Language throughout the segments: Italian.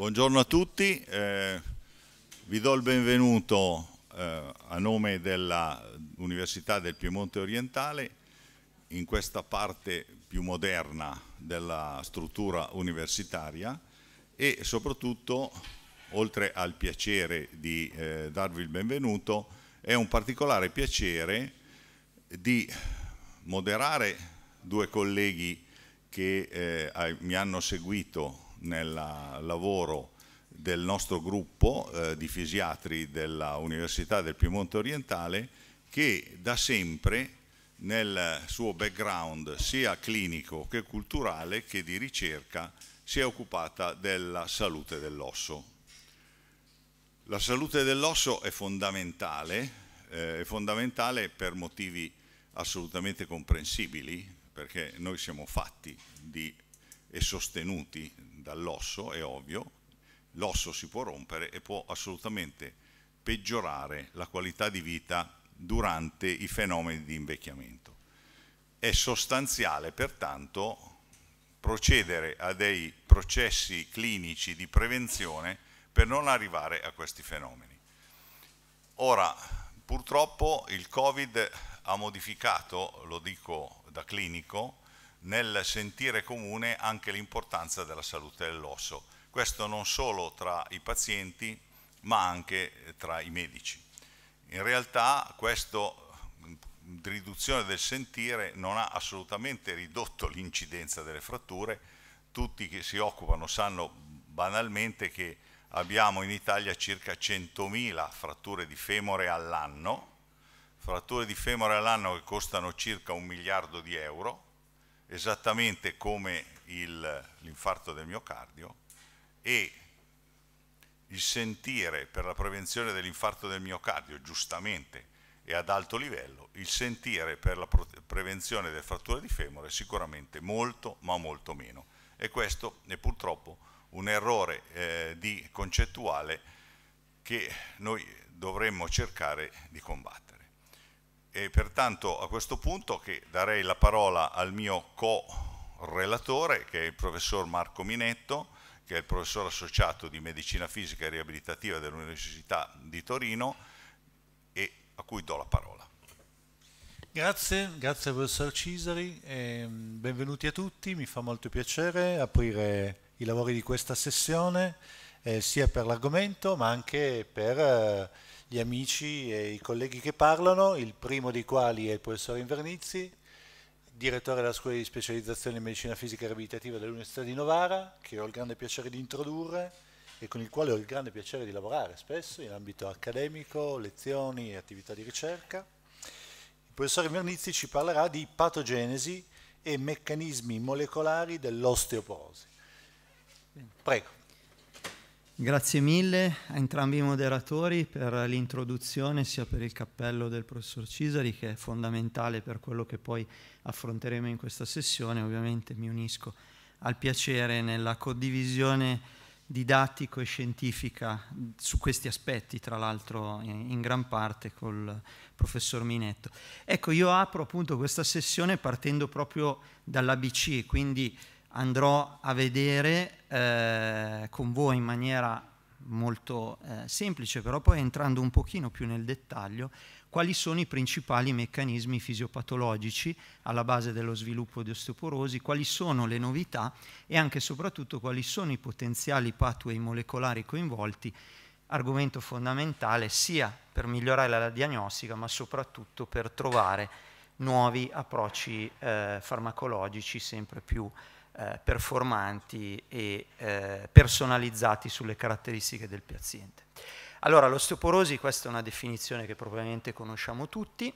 Buongiorno a tutti, eh, vi do il benvenuto eh, a nome dell'Università del Piemonte Orientale in questa parte più moderna della struttura universitaria e soprattutto, oltre al piacere di eh, darvi il benvenuto, è un particolare piacere di moderare due colleghi che eh, mi hanno seguito nel lavoro del nostro gruppo eh, di fisiatri della Università del Piemonte Orientale che da sempre nel suo background sia clinico che culturale che di ricerca si è occupata della salute dell'osso. La salute dell'osso è fondamentale, eh, è fondamentale per motivi assolutamente comprensibili, perché noi siamo fatti di, e sostenuti dall'osso, è ovvio, l'osso si può rompere e può assolutamente peggiorare la qualità di vita durante i fenomeni di invecchiamento. È sostanziale pertanto procedere a dei processi clinici di prevenzione per non arrivare a questi fenomeni. Ora, purtroppo il Covid ha modificato, lo dico da clinico, nel sentire comune anche l'importanza della salute dell'osso. Questo non solo tra i pazienti, ma anche eh, tra i medici. In realtà questa riduzione del sentire non ha assolutamente ridotto l'incidenza delle fratture. Tutti che si occupano sanno banalmente che abbiamo in Italia circa 100.000 fratture di femore all'anno, fratture di femore all'anno che costano circa un miliardo di euro, esattamente come l'infarto del miocardio e il sentire per la prevenzione dell'infarto del miocardio, giustamente e ad alto livello, il sentire per la prevenzione delle fratture di femore è sicuramente molto ma molto meno. E questo è purtroppo un errore eh, di concettuale che noi dovremmo cercare di combattere. E pertanto a questo punto darei la parola al mio co-relatore, che è il professor Marco Minetto, che è il professor associato di Medicina Fisica e Riabilitativa dell'Università di Torino e a cui do la parola. Grazie, grazie al professor Cisari, ehm, benvenuti a tutti, mi fa molto piacere aprire i lavori di questa sessione eh, sia per l'argomento ma anche per... Eh, gli amici e i colleghi che parlano, il primo dei quali è il professor Invernizzi, direttore della scuola di specializzazione in medicina fisica e riabilitativa dell'Università di Novara, che ho il grande piacere di introdurre e con il quale ho il grande piacere di lavorare spesso in ambito accademico, lezioni e attività di ricerca. Il professor Invernizzi ci parlerà di patogenesi e meccanismi molecolari dell'osteoporosi. Prego. Grazie mille a entrambi i moderatori per l'introduzione, sia per il cappello del professor Cisari, che è fondamentale per quello che poi affronteremo in questa sessione. Ovviamente mi unisco al piacere nella condivisione didattico e scientifica su questi aspetti, tra l'altro in gran parte col professor Minetto. Ecco, io apro appunto questa sessione partendo proprio dall'ABC, quindi andrò a vedere eh, con voi in maniera molto eh, semplice, però poi entrando un pochino più nel dettaglio, quali sono i principali meccanismi fisiopatologici alla base dello sviluppo di osteoporosi, quali sono le novità e anche e soprattutto quali sono i potenziali pathway molecolari coinvolti, argomento fondamentale sia per migliorare la diagnostica ma soprattutto per trovare nuovi approcci eh, farmacologici sempre più eh, performanti e eh, personalizzati sulle caratteristiche del paziente. Allora, l'osteoporosi, questa è una definizione che probabilmente conosciamo tutti,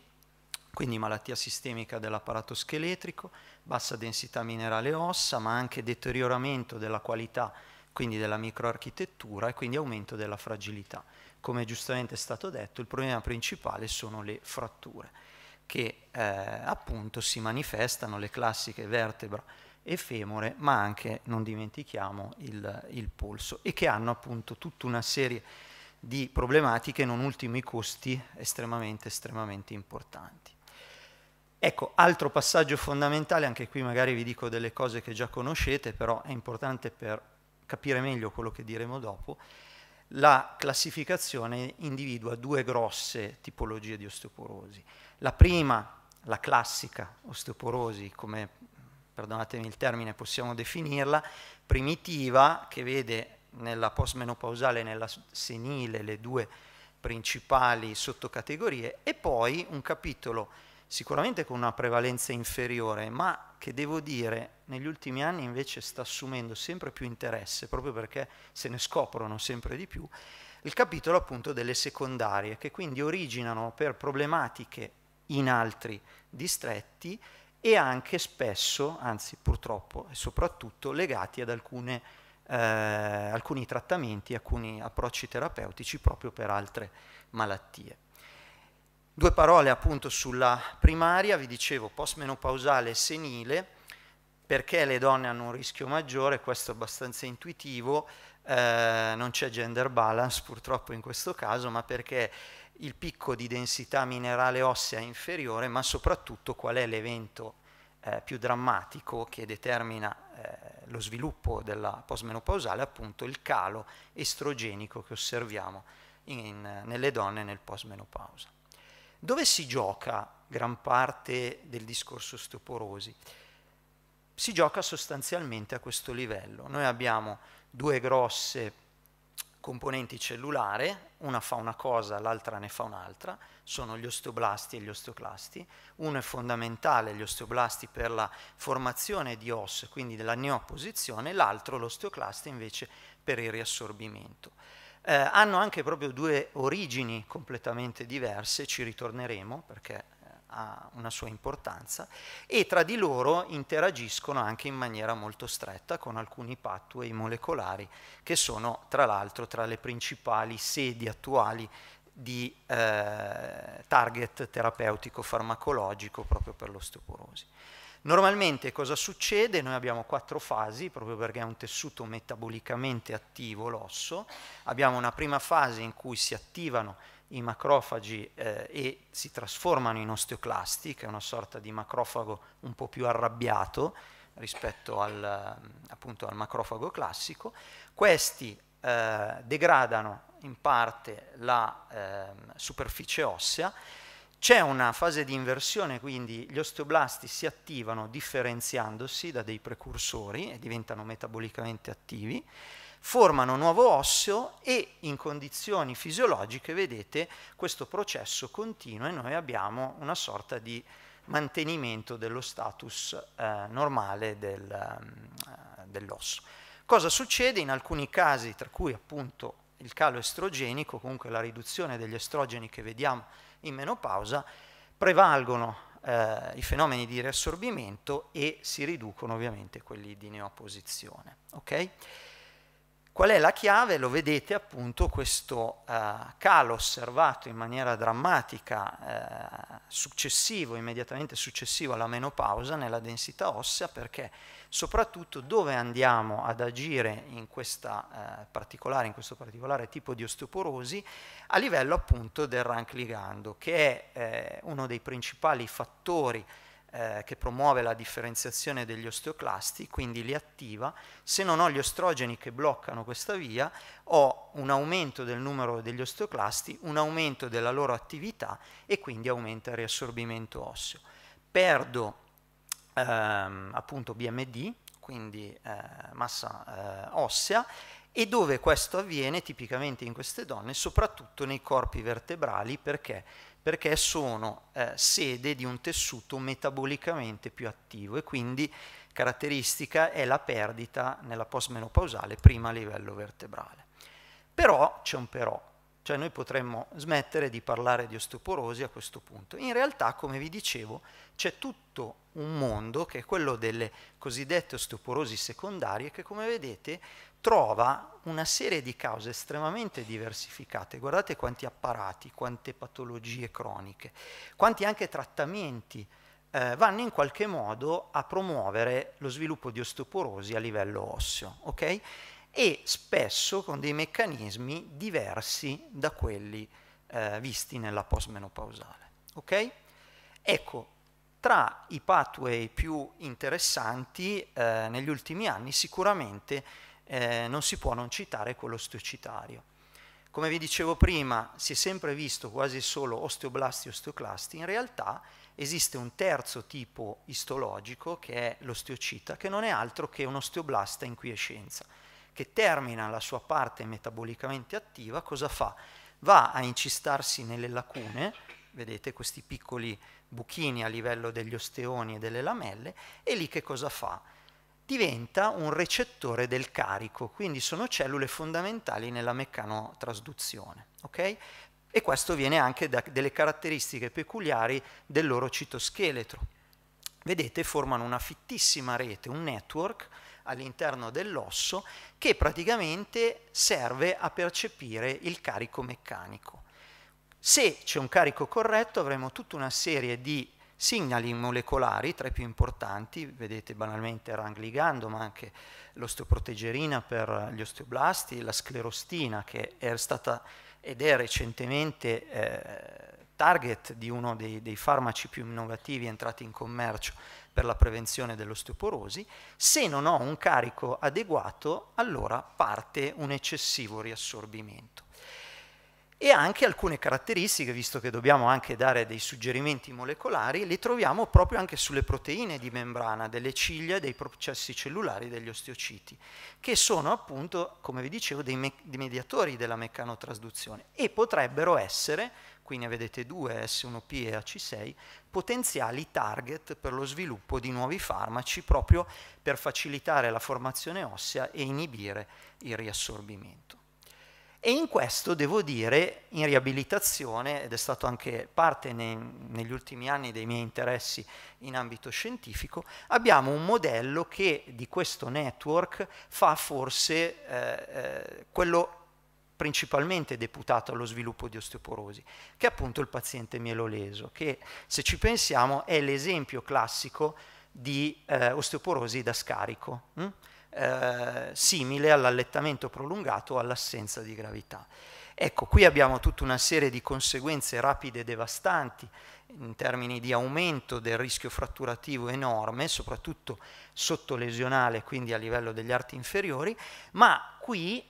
quindi malattia sistemica dell'apparato scheletrico, bassa densità minerale e ossa, ma anche deterioramento della qualità, quindi della microarchitettura e quindi aumento della fragilità. Come giustamente è stato detto, il problema principale sono le fratture, che eh, appunto si manifestano le classiche vertebra e femore, ma anche, non dimentichiamo, il, il polso, e che hanno appunto tutta una serie di problematiche, non ultimi costi estremamente, estremamente importanti. Ecco, altro passaggio fondamentale, anche qui magari vi dico delle cose che già conoscete, però è importante per capire meglio quello che diremo dopo, la classificazione individua due grosse tipologie di osteoporosi. La prima, la classica osteoporosi, come perdonatemi il termine, possiamo definirla, primitiva, che vede nella postmenopausale e nella senile le due principali sottocategorie, e poi un capitolo sicuramente con una prevalenza inferiore, ma che devo dire negli ultimi anni invece sta assumendo sempre più interesse, proprio perché se ne scoprono sempre di più, il capitolo appunto delle secondarie, che quindi originano per problematiche in altri distretti e anche spesso, anzi purtroppo e soprattutto, legati ad alcune, eh, alcuni trattamenti, alcuni approcci terapeutici proprio per altre malattie. Due parole appunto sulla primaria, vi dicevo postmenopausale e senile, perché le donne hanno un rischio maggiore, questo è abbastanza intuitivo, eh, non c'è gender balance purtroppo in questo caso, ma perché il picco di densità minerale ossea inferiore, ma soprattutto qual è l'evento eh, più drammatico che determina eh, lo sviluppo della postmenopausale, appunto il calo estrogenico che osserviamo in, nelle donne nel postmenopausa. Dove si gioca gran parte del discorso osteoporosi? Si gioca sostanzialmente a questo livello. Noi abbiamo due grosse componenti cellulare, una fa una cosa, l'altra ne fa un'altra, sono gli osteoblasti e gli osteoclasti, uno è fondamentale, gli osteoblasti per la formazione di os, quindi della neoposizione, l'altro l'osteoclasto, invece per il riassorbimento. Eh, hanno anche proprio due origini completamente diverse, ci ritorneremo perché ha una sua importanza, e tra di loro interagiscono anche in maniera molto stretta con alcuni pathway molecolari che sono tra l'altro tra le principali sedi attuali di eh, target terapeutico farmacologico proprio per l'osteoporosi. Normalmente cosa succede? Noi abbiamo quattro fasi, proprio perché è un tessuto metabolicamente attivo l'osso. Abbiamo una prima fase in cui si attivano i macrofagi eh, e si trasformano in osteoclasti, che è una sorta di macrofago un po' più arrabbiato rispetto al, appunto, al macrofago classico. Questi eh, degradano in parte la eh, superficie ossea. C'è una fase di inversione, quindi gli osteoblasti si attivano differenziandosi da dei precursori e diventano metabolicamente attivi formano nuovo osseo e in condizioni fisiologiche, vedete, questo processo continua e noi abbiamo una sorta di mantenimento dello status eh, normale del, eh, dell'osso. Cosa succede? In alcuni casi, tra cui appunto il calo estrogenico, comunque la riduzione degli estrogeni che vediamo in menopausa, prevalgono eh, i fenomeni di riassorbimento e si riducono ovviamente quelli di neoposizione. Okay? Qual è la chiave? Lo vedete appunto questo eh, calo osservato in maniera drammatica eh, successivo, immediatamente successivo alla menopausa nella densità ossea perché soprattutto dove andiamo ad agire in, questa, eh, particolare, in questo particolare tipo di osteoporosi a livello appunto del rank ligando che è eh, uno dei principali fattori eh, che promuove la differenziazione degli osteoclasti, quindi li attiva. Se non ho gli ostrogeni che bloccano questa via, ho un aumento del numero degli osteoclasti, un aumento della loro attività e quindi aumenta il riassorbimento osseo. Perdo ehm, appunto BMD, quindi eh, massa eh, ossea, e dove questo avviene tipicamente in queste donne, soprattutto nei corpi vertebrali, perché perché sono eh, sede di un tessuto metabolicamente più attivo e quindi caratteristica è la perdita nella postmenopausale prima a livello vertebrale. Però c'è un però, cioè noi potremmo smettere di parlare di osteoporosi a questo punto. In realtà, come vi dicevo, c'è tutto un mondo che è quello delle cosiddette osteoporosi secondarie che come vedete trova una serie di cause estremamente diversificate. Guardate quanti apparati, quante patologie croniche, quanti anche trattamenti eh, vanno in qualche modo a promuovere lo sviluppo di osteoporosi a livello osseo, okay? E spesso con dei meccanismi diversi da quelli eh, visti nella postmenopausale, okay? Ecco, tra i pathway più interessanti eh, negli ultimi anni sicuramente eh, non si può non citare quello osteocitario. Come vi dicevo prima, si è sempre visto quasi solo osteoblasti e osteoclasti, in realtà esiste un terzo tipo istologico che è l'osteocita, che non è altro che un osteoblasta in quiescenza, che termina la sua parte metabolicamente attiva, cosa fa? Va a incistarsi nelle lacune, vedete questi piccoli buchini a livello degli osteoni e delle lamelle, e lì che cosa fa? diventa un recettore del carico, quindi sono cellule fondamentali nella meccanotrasduzione. Okay? E questo viene anche da delle caratteristiche peculiari del loro citoscheletro. Vedete, formano una fittissima rete, un network all'interno dell'osso che praticamente serve a percepire il carico meccanico. Se c'è un carico corretto avremo tutta una serie di Segnali molecolari, tra i più importanti, vedete banalmente il rangligando, ma anche l'osteoprotegerina per gli osteoblasti, la sclerostina che è stata ed è recentemente eh, target di uno dei, dei, farmaci più innovativi entrati in commercio per la prevenzione dell'osteoporosi, se non ho un carico adeguato allora parte un eccessivo riassorbimento e anche alcune caratteristiche, visto che dobbiamo anche dare dei suggerimenti molecolari, le troviamo proprio anche sulle proteine di membrana, delle ciglia, dei processi cellulari, degli osteociti, che sono appunto, come vi dicevo, dei, me dei mediatori della meccanotrasduzione e potrebbero essere, qui ne vedete due, S1P e AC6, potenziali target per lo sviluppo di nuovi farmaci proprio per facilitare la formazione ossea e inibire il riassorbimento. E in questo devo dire, in riabilitazione, ed è stato anche parte nei, negli ultimi anni dei miei interessi in ambito scientifico, abbiamo un modello che di questo network fa forse eh, eh, quello principalmente deputato allo sviluppo di osteoporosi, che è appunto il paziente mieloleso, che se ci pensiamo è l'esempio classico di eh, osteoporosi da scarico. Hm? Eh, simile all'allettamento prolungato o all'assenza di gravità. Ecco, qui abbiamo tutta una serie di conseguenze rapide e devastanti in termini di aumento del rischio fratturativo enorme, soprattutto sottolesionale, quindi a livello degli arti inferiori, ma qui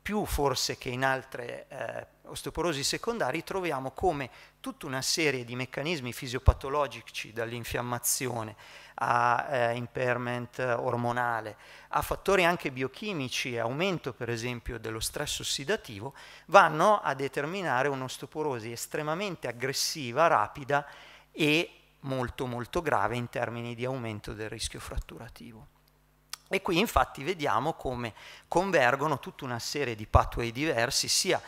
più forse che in altre eh, osteoporosi secondari troviamo come tutta una serie di meccanismi fisiopatologici dall'infiammazione a eh, impairment ormonale, a fattori anche biochimici, aumento per esempio dello stress ossidativo, vanno a determinare un'ostoporosi estremamente aggressiva, rapida e molto molto grave in termini di aumento del rischio fratturativo. E qui infatti vediamo come convergono tutta una serie di pathway diversi, sia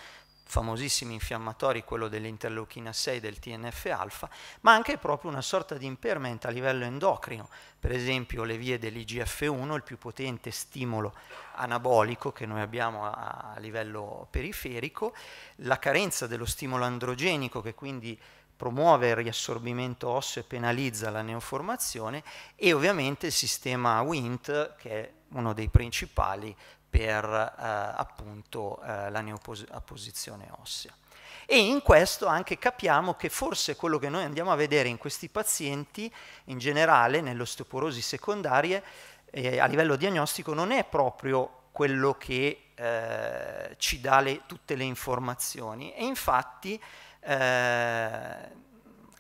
famosissimi infiammatori, quello dell'interleuchina 6 e del TNF-alfa, ma anche proprio una sorta di impairment a livello endocrino, per esempio le vie dell'IGF-1, il più potente stimolo anabolico che noi abbiamo a, a livello periferico, la carenza dello stimolo androgenico che quindi promuove il riassorbimento osseo e penalizza la neoformazione e ovviamente il sistema WINT che è uno dei principali per eh, appunto eh, la neoposizione ossea. E in questo anche capiamo che forse quello che noi andiamo a vedere in questi pazienti, in generale nell'osteoporosi secondaria, eh, a livello diagnostico non è proprio quello che eh, ci dà le, tutte le informazioni. E infatti eh,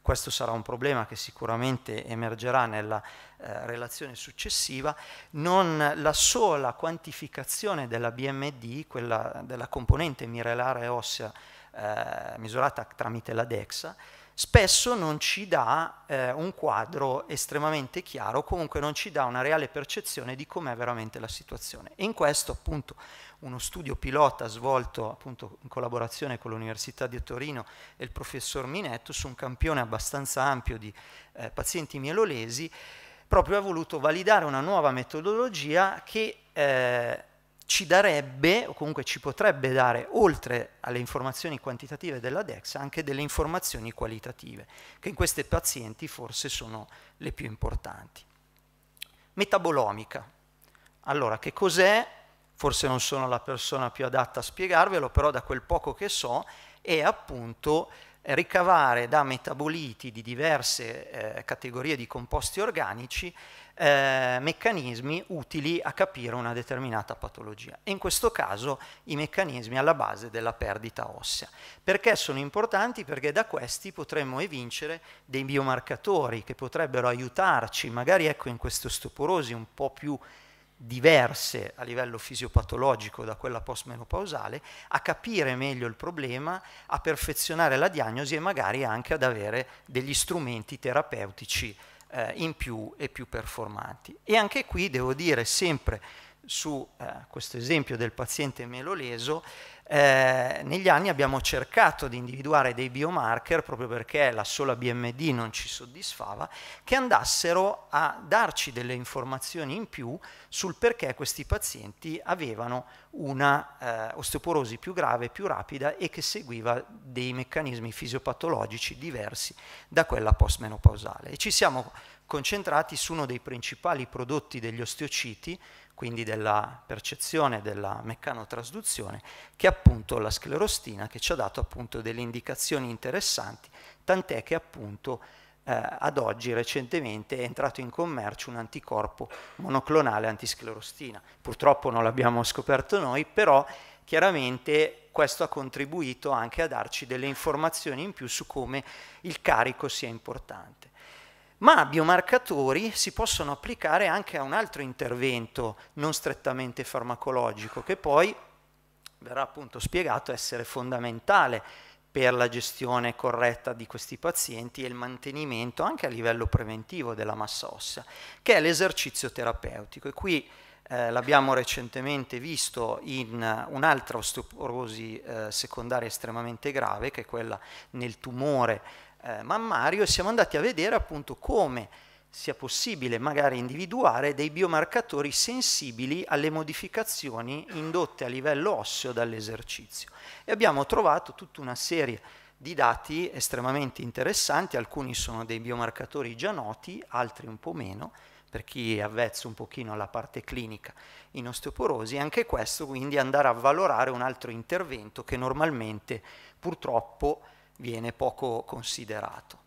questo sarà un problema che sicuramente emergerà nella eh, relazione successiva, non la sola quantificazione della BMD, quella della componente mirellare ossea eh, misurata tramite la DEXA, spesso non ci dà eh, un quadro estremamente chiaro, comunque non ci dà una reale percezione di com'è veramente la situazione. E in questo appunto uno studio pilota svolto appunto in collaborazione con l'Università di Torino e il professor Minetto su un campione abbastanza ampio di eh, pazienti mielolesi, proprio ha voluto validare una nuova metodologia che eh, ci darebbe, o comunque ci potrebbe dare, oltre alle informazioni quantitative della DEX, anche delle informazioni qualitative, che in questi pazienti forse sono le più importanti. Metabolomica. Allora, che cos'è forse non sono la persona più adatta a spiegarvelo, però da quel poco che so è appunto ricavare da metaboliti di diverse eh, categorie di composti organici eh, meccanismi utili a capire una determinata patologia. E in questo caso i meccanismi alla base della perdita ossea. Perché sono importanti? Perché da questi potremmo evincere dei biomarcatori che potrebbero aiutarci, magari ecco in queste stuporosi un po' più diverse a livello fisiopatologico da quella postmenopausale, a capire meglio il problema, a perfezionare la diagnosi e magari anche ad avere degli strumenti terapeutici eh, in più e più performanti. E anche qui devo dire sempre su eh, questo esempio del paziente meloleso, eh, negli anni abbiamo cercato di individuare dei biomarker, proprio perché la sola BMD non ci soddisfava, che andassero a darci delle informazioni in più sul perché questi pazienti avevano una eh, osteoporosi più grave, più rapida e che seguiva dei meccanismi fisiopatologici diversi da quella postmenopausale. E ci siamo concentrati su uno dei principali prodotti degli osteociti, quindi della percezione della meccanotrasduzione, che è appunto la sclerostina che ci ha dato appunto delle indicazioni interessanti, tant'è che appunto eh, ad oggi recentemente è entrato in commercio un anticorpo monoclonale antisclerostina. Purtroppo non l'abbiamo scoperto noi, però chiaramente questo ha contribuito anche a darci delle informazioni in più su come il carico sia importante ma biomarcatori si possono applicare anche a un altro intervento non strettamente farmacologico che poi verrà appunto spiegato essere fondamentale per la gestione corretta di questi pazienti e il mantenimento anche a livello preventivo della massa ossea, che è l'esercizio terapeutico. E qui eh, l'abbiamo recentemente visto in eh, un'altra osteoporosi eh, secondaria estremamente grave, che è quella nel tumore eh, mammario, e siamo andati a vedere appunto come sia possibile magari individuare dei biomarcatori sensibili alle modificazioni indotte a livello osseo dall'esercizio. E abbiamo trovato tutta una serie di dati estremamente interessanti, alcuni sono dei biomarcatori già noti, altri un po' meno, per chi è avvezzo un pochino alla parte clinica in osteoporosi, anche questo quindi andare a valorare un altro intervento che normalmente purtroppo viene poco considerato.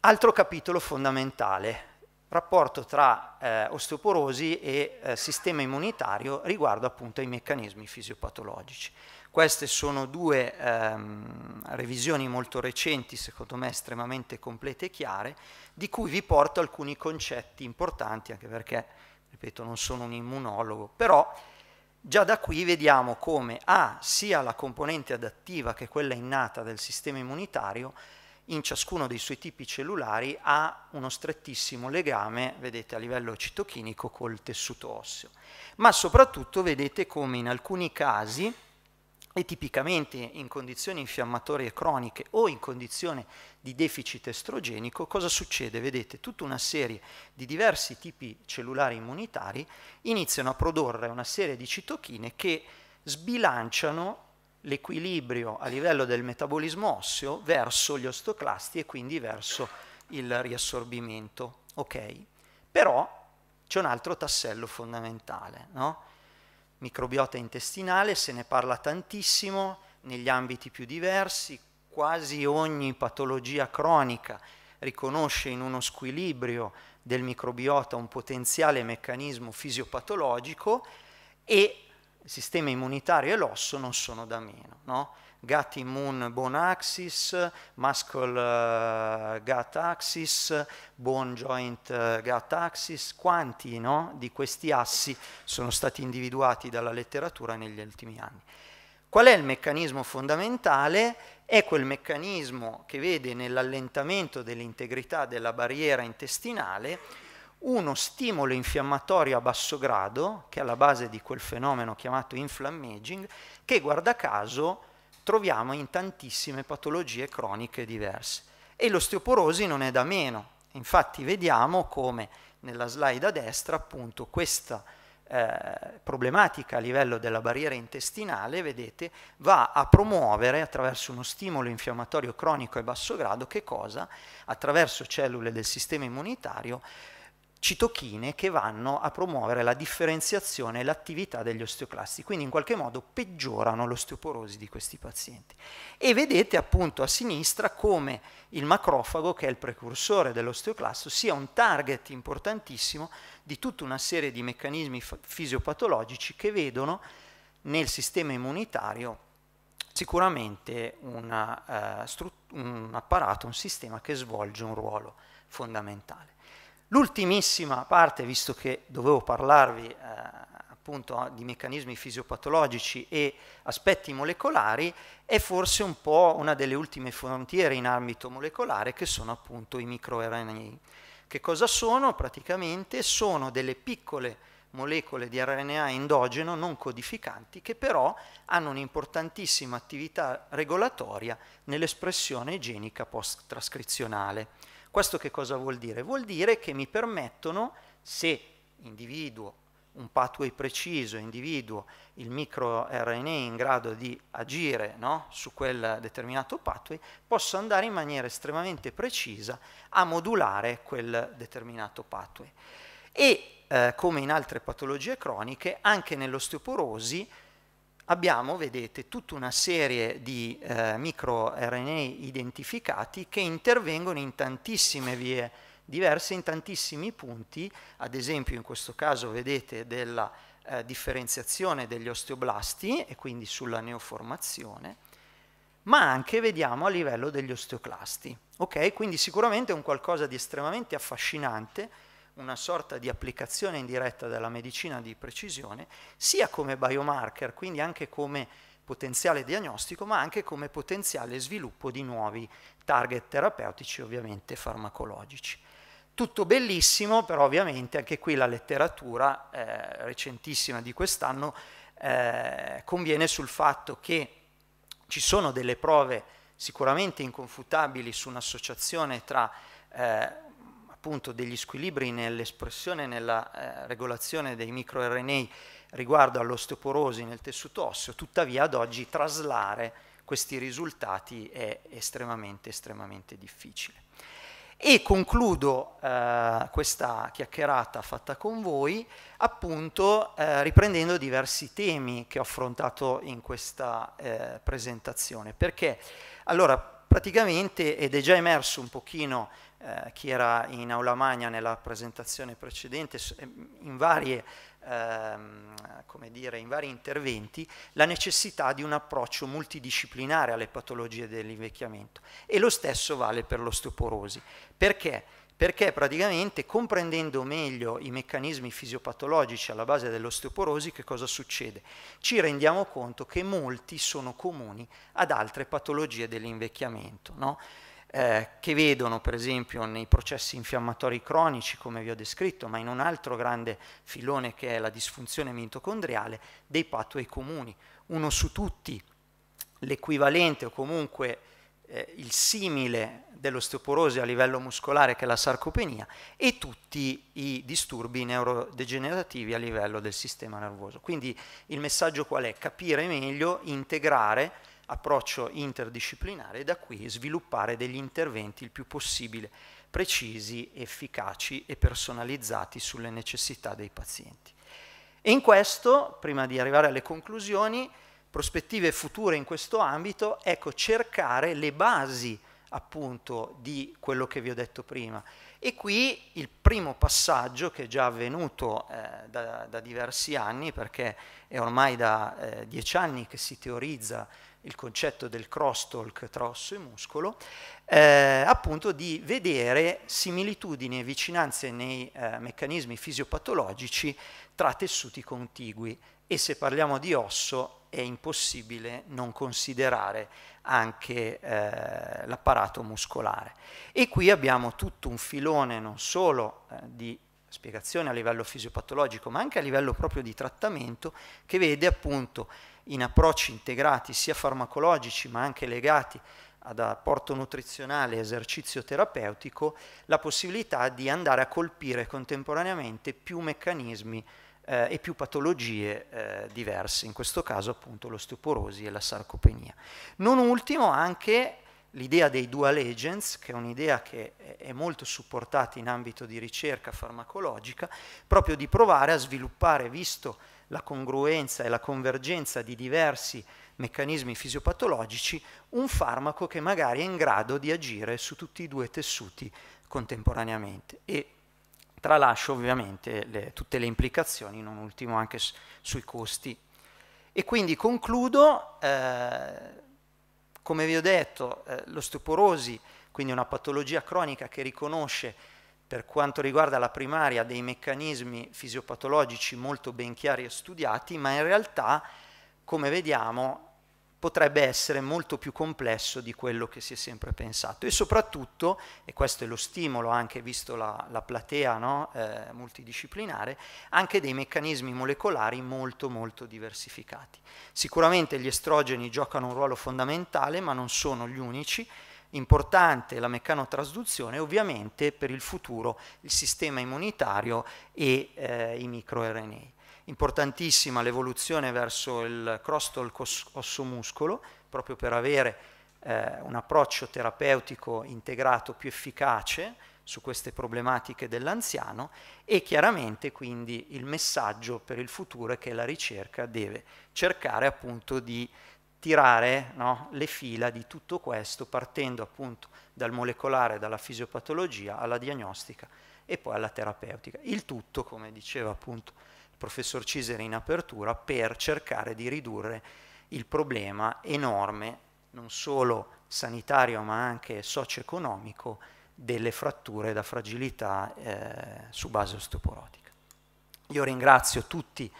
Altro capitolo fondamentale, rapporto tra eh, osteoporosi e eh, sistema immunitario riguardo appunto ai meccanismi fisiopatologici. Queste sono due ehm, revisioni molto recenti, secondo me estremamente complete e chiare, di cui vi porto alcuni concetti importanti, anche perché, ripeto, non sono un immunologo, però già da qui vediamo come ha sia la componente adattiva che quella innata del sistema immunitario in ciascuno dei suoi tipi cellulari ha uno strettissimo legame, vedete, a livello citochinico col tessuto osseo. Ma soprattutto vedete come in alcuni casi e tipicamente in condizioni infiammatorie croniche o in condizioni di deficit estrogenico, cosa succede? Vedete, tutta una serie di diversi tipi cellulari immunitari iniziano a produrre una serie di citochine che sbilanciano l'equilibrio a livello del metabolismo osseo verso gli ostoclasti e quindi verso il riassorbimento. Okay? Però c'è un altro tassello fondamentale, no? microbiota intestinale, se ne parla tantissimo negli ambiti più diversi, quasi ogni patologia cronica riconosce in uno squilibrio del microbiota un potenziale meccanismo fisiopatologico e il sistema immunitario e l'osso non sono da meno. No? Gatti Moon Bone Axis, Muscle uh, Gut Axis, Bone Joint uh, eh, Gut Axis, quanti no, di questi assi sono stati individuati dalla letteratura negli ultimi anni. Qual è il meccanismo fondamentale? È quel meccanismo che vede nell'allentamento dell'integrità della barriera intestinale uno stimolo infiammatorio a basso grado, che è alla base di quel fenomeno chiamato inflammaging, che guarda caso troviamo in tantissime patologie croniche diverse e l'osteoporosi non è da meno. Infatti vediamo come nella slide a destra appunto questa eh, problematica a livello della barriera intestinale, vedete, va a promuovere attraverso uno stimolo infiammatorio cronico e basso grado che cosa? Attraverso cellule del sistema immunitario citochine che vanno a promuovere la differenziazione e l'attività degli osteoclasti, quindi in qualche modo peggiorano l'osteoporosi di questi pazienti. E vedete appunto a sinistra come il macrofago, che è il precursore dell'osteoclasto, sia un target importantissimo di tutta una serie di meccanismi fisiopatologici che vedono nel sistema immunitario sicuramente una, uh, un apparato, un sistema che svolge un ruolo fondamentale. L'ultimissima parte, visto che dovevo parlarvi eh, appunto di meccanismi fisiopatologici e aspetti molecolari, è forse un po' una delle ultime frontiere in ambito molecolare che sono appunto i microRNA. Che cosa sono? Praticamente sono delle piccole molecole di RNA endogeno non codificanti che però hanno un'importantissima attività regolatoria nell'espressione genica post-trascrizionale. Questo che cosa vuol dire? Vuol dire che mi permettono, se individuo un pathway preciso, individuo il microRNA in grado di agire no, su quel determinato pathway, posso andare in maniera estremamente precisa a modulare quel determinato pathway. E eh, come in altre patologie croniche, anche nell'osteoporosi abbiamo, vedete, tutta una serie di eh, microRNA identificati che intervengono in tantissime vie diverse, in tantissimi punti, ad esempio in questo caso vedete della eh, differenziazione degli osteoblasti e quindi sulla neoformazione, ma anche vediamo a livello degli osteoclasti. Ok? Quindi sicuramente è un qualcosa di estremamente affascinante una sorta di applicazione indiretta della medicina di precisione, sia come biomarker, quindi anche come potenziale diagnostico, ma anche come potenziale sviluppo di nuovi target terapeutici, ovviamente farmacologici. Tutto bellissimo, però ovviamente anche qui la letteratura eh, recentissima di quest'anno eh, conviene sul fatto che ci sono delle prove sicuramente inconfutabili su un'associazione tra eh, appunto degli squilibri nell'espressione e nella eh, regolazione dei microRNA riguardo all'osteoporosi nel tessuto osseo, tuttavia ad oggi traslare questi risultati è estremamente, estremamente difficile. E concludo eh, questa chiacchierata fatta con voi appunto eh, riprendendo diversi temi che ho affrontato in questa eh, presentazione, perché allora praticamente, ed è già emerso un pochino eh, chi era in aula magna nella presentazione precedente, ehm, in, varie, ehm, dire, in vari interventi, la necessità di un approccio multidisciplinare alle patologie dell'invecchiamento. E lo stesso vale per l'osteoporosi. Perché? perché praticamente comprendendo meglio i meccanismi fisiopatologici alla base dell'osteoporosi, che cosa succede? Ci rendiamo conto che molti sono comuni ad altre patologie dell'invecchiamento. No? eh, che vedono per esempio nei processi infiammatori cronici, come vi ho descritto, ma in un altro grande filone che è la disfunzione mitocondriale, dei pathway comuni. Uno su tutti, l'equivalente o comunque eh, il simile dell'osteoporosi a livello muscolare che è la sarcopenia e tutti i disturbi neurodegenerativi a livello del sistema nervoso. Quindi il messaggio qual è? Capire meglio, integrare approccio interdisciplinare e da qui sviluppare degli interventi il più possibile precisi, efficaci e personalizzati sulle necessità dei pazienti. E in questo, prima di arrivare alle conclusioni, prospettive future in questo ambito, ecco cercare le basi appunto di quello che vi ho detto prima. E qui il primo passaggio che è già avvenuto eh, da, da, diversi anni, perché è ormai da eh, dieci anni che si teorizza il concetto del crosstalk tra osso e muscolo, eh, appunto di vedere similitudini e vicinanze nei eh, meccanismi fisiopatologici tra tessuti contigui e se parliamo di osso è impossibile non considerare anche eh, l'apparato muscolare. E qui abbiamo tutto un filone non solo eh, di spiegazione a livello fisiopatologico ma anche a livello proprio di trattamento che vede appunto in approcci integrati sia farmacologici ma anche legati ad apporto nutrizionale e esercizio terapeutico, la possibilità di andare a colpire contemporaneamente più meccanismi eh, e più patologie eh, diverse, in questo caso appunto l'osteoporosi e la sarcopenia. Non ultimo anche l'idea dei dual agents, che è un'idea che è molto supportata in ambito di ricerca farmacologica, proprio di provare a sviluppare, visto la congruenza e la convergenza di diversi meccanismi fisiopatologici, un farmaco che magari è in grado di agire su tutti i due tessuti contemporaneamente. E tralascio ovviamente le, tutte le implicazioni, non ultimo anche su, sui costi. E quindi concludo, eh, come vi ho detto, eh, l'osteoporosi, quindi una patologia cronica che riconosce per quanto riguarda la primaria dei meccanismi fisiopatologici molto ben chiari e studiati, ma in realtà, come vediamo, potrebbe essere molto più complesso di quello che si è sempre pensato e soprattutto, e questo è lo stimolo anche visto la, la platea no? eh, multidisciplinare, anche dei meccanismi molecolari molto molto diversificati. Sicuramente gli estrogeni giocano un ruolo fondamentale ma non sono gli unici, importante la meccanotrasduzione e ovviamente per il futuro il sistema immunitario e eh, i microRNA. Importantissima l'evoluzione verso il cross osso-muscolo, proprio per avere eh, un approccio terapeutico integrato più efficace su queste problematiche dell'anziano e chiaramente quindi il messaggio per il futuro è che la ricerca deve cercare appunto di tirare no, le fila di tutto questo partendo appunto dal molecolare, dalla fisiopatologia alla diagnostica e poi alla terapeutica. Il tutto, come diceva appunto il professor Cisere in apertura, per cercare di ridurre il problema enorme, non solo sanitario ma anche socio-economico, delle fratture da fragilità eh, su base osteoporotica. Io ringrazio tutti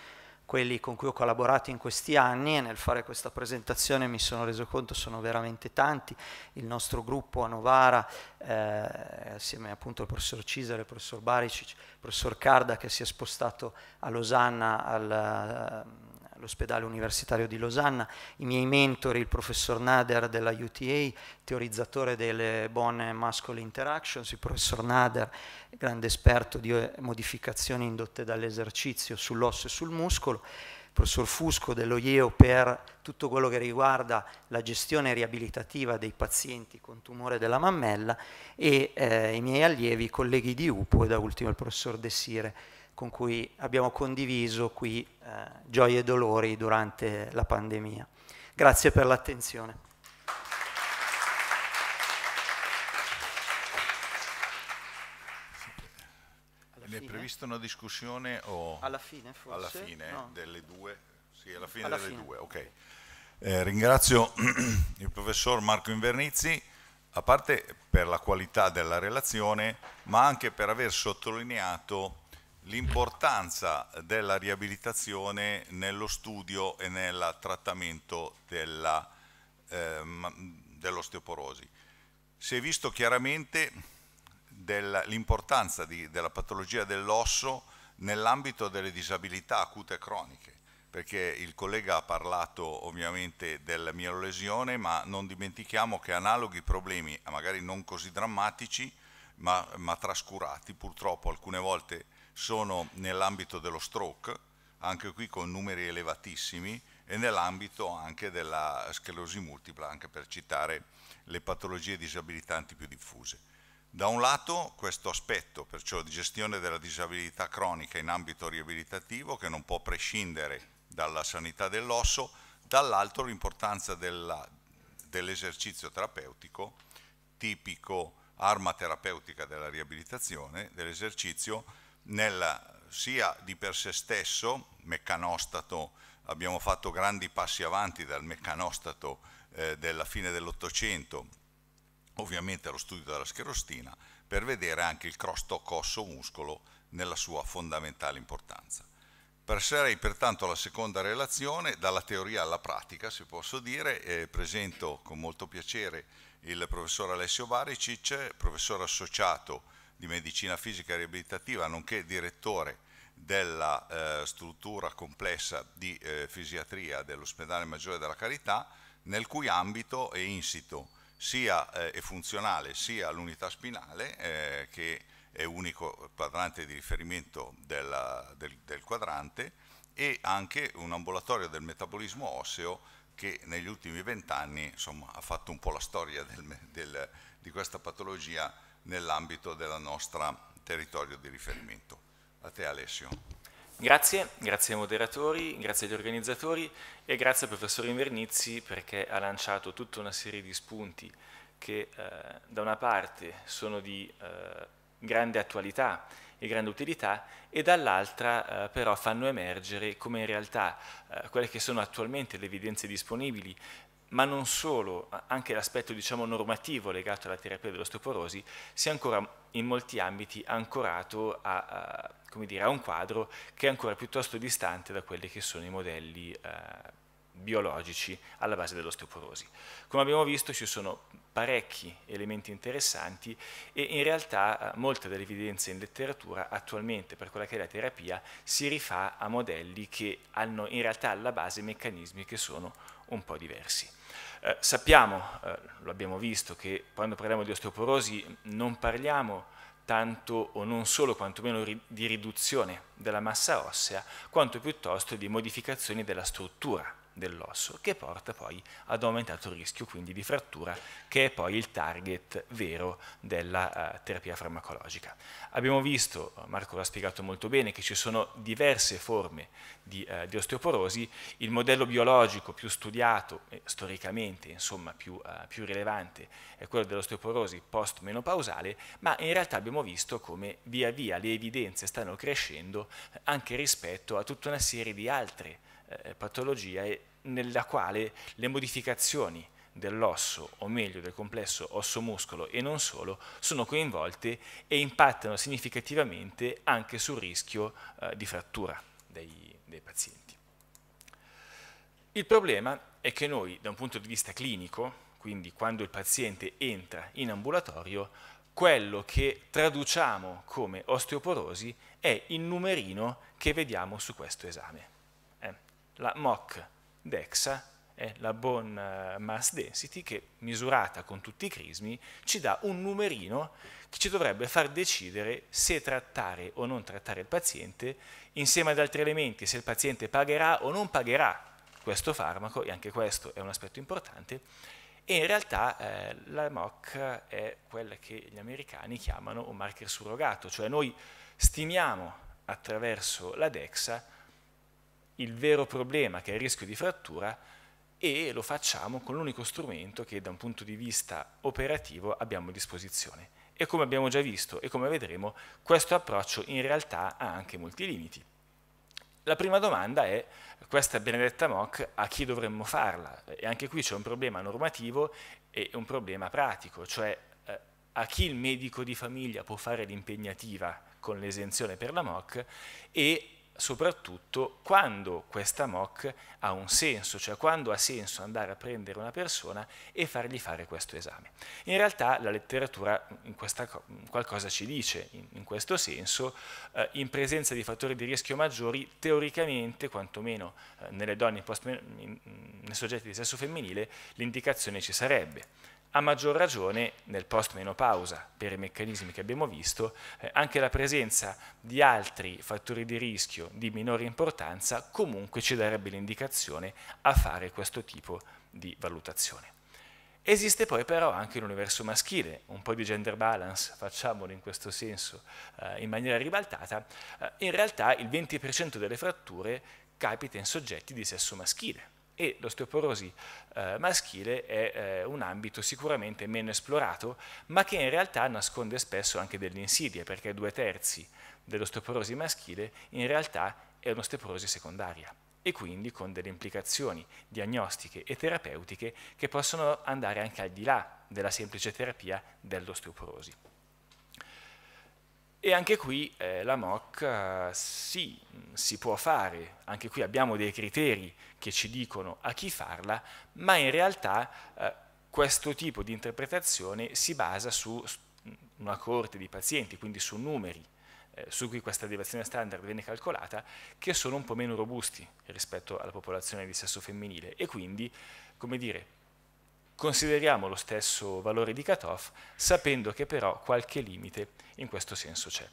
quelli con cui ho collaborato in questi anni e nel fare questa presentazione mi sono reso conto sono veramente tanti, il nostro gruppo a Novara, eh, assieme appunto al professor Cisare, il professor Baricic, il professor Carda che si è spostato a Losanna al, all'ospedale universitario di Losanna, i miei mentori, il professor Nader della UTA, teorizzatore delle buone muscle interactions, il professor Nader, grande esperto di eh, modificazioni indotte dall'esercizio sull'osso e sul muscolo, il professor Fusco dello IEO per tutto quello che riguarda la gestione riabilitativa dei pazienti con tumore della mammella e eh, i miei allievi, i colleghi di UPO e da ultimo il professor Desire con cui abbiamo condiviso qui eh, gioie e dolori durante la pandemia. Grazie per l'attenzione. Ne è prevista una discussione o... Alla fine forse? Alla fine no. delle due? Sì, alla fine alla delle fine. due, ok. Eh, ringrazio il professor Marco Invernizzi, a parte per la qualità della relazione, ma anche per aver sottolineato l'importanza della riabilitazione nello studio e nel trattamento ehm, dell'osteoporosi. Eh, dell si è visto chiaramente del, l'importanza della patologia dell'osso nell'ambito delle disabilità acute e croniche perché il collega ha parlato ovviamente della mielolesione, ma non dimentichiamo che analoghi problemi, magari non così drammatici, ma, ma trascurati purtroppo alcune volte sono nell'ambito dello stroke, anche qui con numeri elevatissimi, e nell'ambito anche della sclerosi multipla, anche per citare le patologie disabilitanti più diffuse. Da un lato questo aspetto, perciò di gestione della disabilità cronica in ambito riabilitativo, che non può prescindere dalla sanità dell'osso, dall'altro l'importanza dell'esercizio dell terapeutico, tipico arma terapeutica della riabilitazione, dell'esercizio, nella, sia di per sé stesso, meccanostato, abbiamo fatto grandi passi avanti dal meccanostato eh, della fine dell'Ottocento, ovviamente allo studio della sclerostina, per vedere anche il cross talk osso-muscolo nella sua fondamentale importanza. Passerei pertanto alla seconda relazione, dalla teoria alla pratica, se posso dire, eh, presento con molto piacere il professor Alessio Baricic, professore associato di medicina fisica e riabilitativa, nonché direttore della eh, struttura complessa di eh, fisiatria dell'ospedale maggiore della Carità, nel cui ambito è insito sia eh, funzionale sia l'unità spinale, eh, che è unico quadrante di riferimento della, del, del quadrante, e anche un ambulatorio del metabolismo osseo che negli ultimi vent'anni ha fatto un po' la storia del, del, di questa patologia nell'ambito del nostro territorio di riferimento. A te Alessio. Grazie, grazie ai moderatori, grazie agli organizzatori e grazie al professor Invernizzi perché ha lanciato tutta una serie di spunti che eh, da una parte sono di eh, grande attualità e grande utilità e dall'altra eh, però fanno emergere come in realtà eh, quelle che sono attualmente le evidenze disponibili ma non solo, anche l'aspetto diciamo, normativo legato alla terapia dell'osteoporosi è ancora in molti ambiti ancorato a, a, dire, a, un quadro che è ancora piuttosto distante da quelli che sono i modelli eh, biologici alla base dell'osteoporosi. Come abbiamo visto ci sono parecchi elementi interessanti e in realtà eh, molta dell'evidenza in letteratura attualmente per quella che è la terapia si rifà a modelli che hanno in realtà alla base meccanismi che sono un po' diversi. Eh, sappiamo, eh, lo abbiamo visto, che quando parliamo di osteoporosi non parliamo tanto o non solo quantomeno ri di riduzione della massa ossea, quanto piuttosto di modificazioni della struttura dell'osso, che porta poi ad aumentato rischio quindi di frattura, che è poi il target vero della eh, terapia farmacologica. Abbiamo visto, eh, Marco l'ha spiegato molto bene, che ci sono diverse forme di, eh, di osteoporosi, il modello biologico più studiato e storicamente insomma, più, eh, più rilevante è quello dell'osteoporosi post-menopausale, ma in realtà abbiamo visto come via via le evidenze stanno crescendo anche rispetto a tutta una serie di altre eh, patologia nella quale le modificazioni dell'osso, o meglio del complesso osso-muscolo e non solo, sono coinvolte e impattano significativamente anche sul rischio eh, di frattura dei, dei pazienti. Il problema è che noi, da un punto di vista clinico, quindi quando il paziente entra in ambulatorio, quello che traduciamo come osteoporosi è il numerino che vediamo su questo esame la MOC DEXA è la Bone eh, Mass Density che misurata con tutti i crismi ci dà un numerino che ci dovrebbe far decidere se trattare o non trattare il paziente insieme ad altri elementi, se il paziente pagherà o non pagherà questo farmaco, e anche questo è un aspetto importante, e in realtà eh, la MOC è quella che gli americani chiamano un marker surrogato, cioè noi stimiamo attraverso la DEXA il vero problema che è il rischio di frattura e lo facciamo con l'unico strumento che da un punto di vista operativo abbiamo a disposizione. E come abbiamo già visto e come vedremo, questo approccio in realtà ha anche molti limiti. La prima domanda è, questa benedetta MOC a chi dovremmo farla? E anche qui c'è un problema normativo e un problema pratico, cioè eh, a chi il medico di famiglia può fare l'impegnativa con l'esenzione per la MOC e soprattutto quando questa mock ha un senso, cioè quando ha senso andare a prendere una persona e fargli fare questo esame. In realtà la letteratura questa, qualcosa ci dice in, in questo senso, eh, in presenza di fattori di rischio maggiori, teoricamente, quantomeno eh, nelle donne in, in, nei soggetti di sesso femminile, l'indicazione ci sarebbe a maggior ragione nel post-menopausa, per i meccanismi che abbiamo visto, eh, anche la presenza di altri fattori di rischio di minore importanza comunque ci darebbe l'indicazione a fare questo tipo di valutazione. Esiste poi però anche l'universo maschile, un po' di gender balance, facciamolo in questo senso eh, in maniera ribaltata, eh, in realtà il 20% delle fratture capita in soggetti di sesso maschile e l'osteoporosi eh, maschile è eh, un ambito sicuramente meno esplorato, ma che in realtà nasconde spesso anche delle insidie, perché due terzi dell'osteoporosi maschile in realtà è un'osteoporosi secondaria e quindi con delle implicazioni diagnostiche e terapeutiche che possono andare anche al di là della semplice terapia dell'osteoporosi. E anche qui eh, la MOC eh, sì, si può fare, anche qui abbiamo dei criteri che ci dicono a chi farla, ma in realtà eh, questo tipo di interpretazione si basa su una corte di pazienti, quindi su numeri eh, su cui questa deviazione standard viene calcolata, che sono un po' meno robusti rispetto alla popolazione di sesso femminile e quindi, come dire, Consideriamo lo stesso valore di cutoff, sapendo che però qualche limite in questo senso c'è.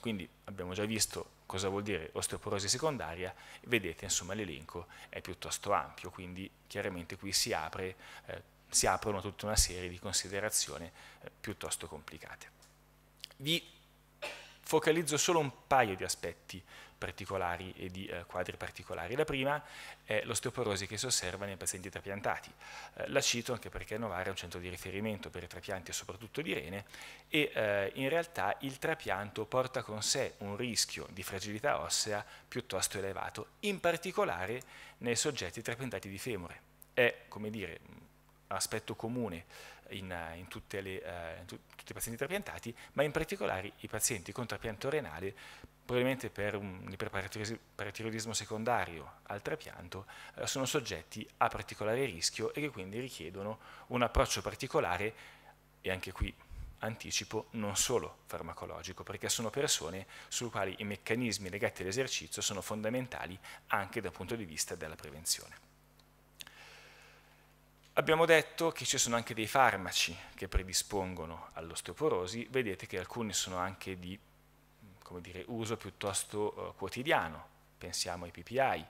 Quindi abbiamo già visto cosa vuol dire osteoporosi secondaria, vedete insomma l'elenco è piuttosto ampio, quindi chiaramente qui si, apre, eh, si aprono tutta una serie di considerazioni eh, piuttosto complicate. Vi focalizzo solo un paio di aspetti particolari e di eh, quadri particolari. La prima è l'osteoporosi che si osserva nei pazienti trapiantati. Eh, la cito anche perché Novara è un centro di riferimento per i trapianti e soprattutto di rene e eh, in realtà il trapianto porta con sé un rischio di fragilità ossea piuttosto elevato, in particolare nei soggetti trapiantati di femore. È, come dire, mm, aspetto comune in, eh, in, le, uh, in, tutti i pazienti trapiantati, ma in particolare i pazienti con trapianto renale probabilmente per un iperparatiroidismo secondario al trapianto, eh, sono soggetti a particolare rischio e che quindi richiedono un approccio particolare, e anche qui anticipo, non solo farmacologico, perché sono persone sulle quali i meccanismi legati all'esercizio sono fondamentali anche dal punto di vista della prevenzione. Abbiamo detto che ci sono anche dei farmaci che predispongono all'osteoporosi, vedete che alcuni sono anche di dire, uso piuttosto eh, quotidiano, pensiamo ai PPI.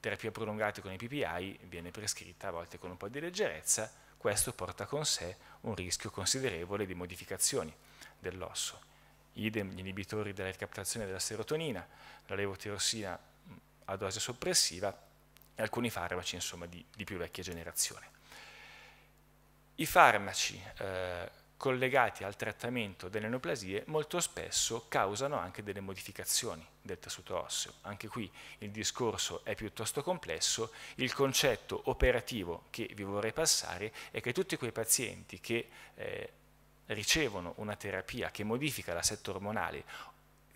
Terapia prolungata con i PPI viene prescritta a volte con un po' di leggerezza, questo porta con sé un rischio considerevole di modificazioni dell'osso. Idem gli inibitori della ricaptazione della serotonina, la levotirossina mm, a dose soppressiva e alcuni farmaci insomma, di, di, più vecchia generazione. I farmaci eh, collegati al trattamento delle neoplasie molto spesso causano anche delle modificazioni del tessuto osseo. Anche qui il discorso è piuttosto complesso, il concetto operativo che vi vorrei passare è che tutti quei pazienti che eh, ricevono una terapia che modifica l'assetto ormonale,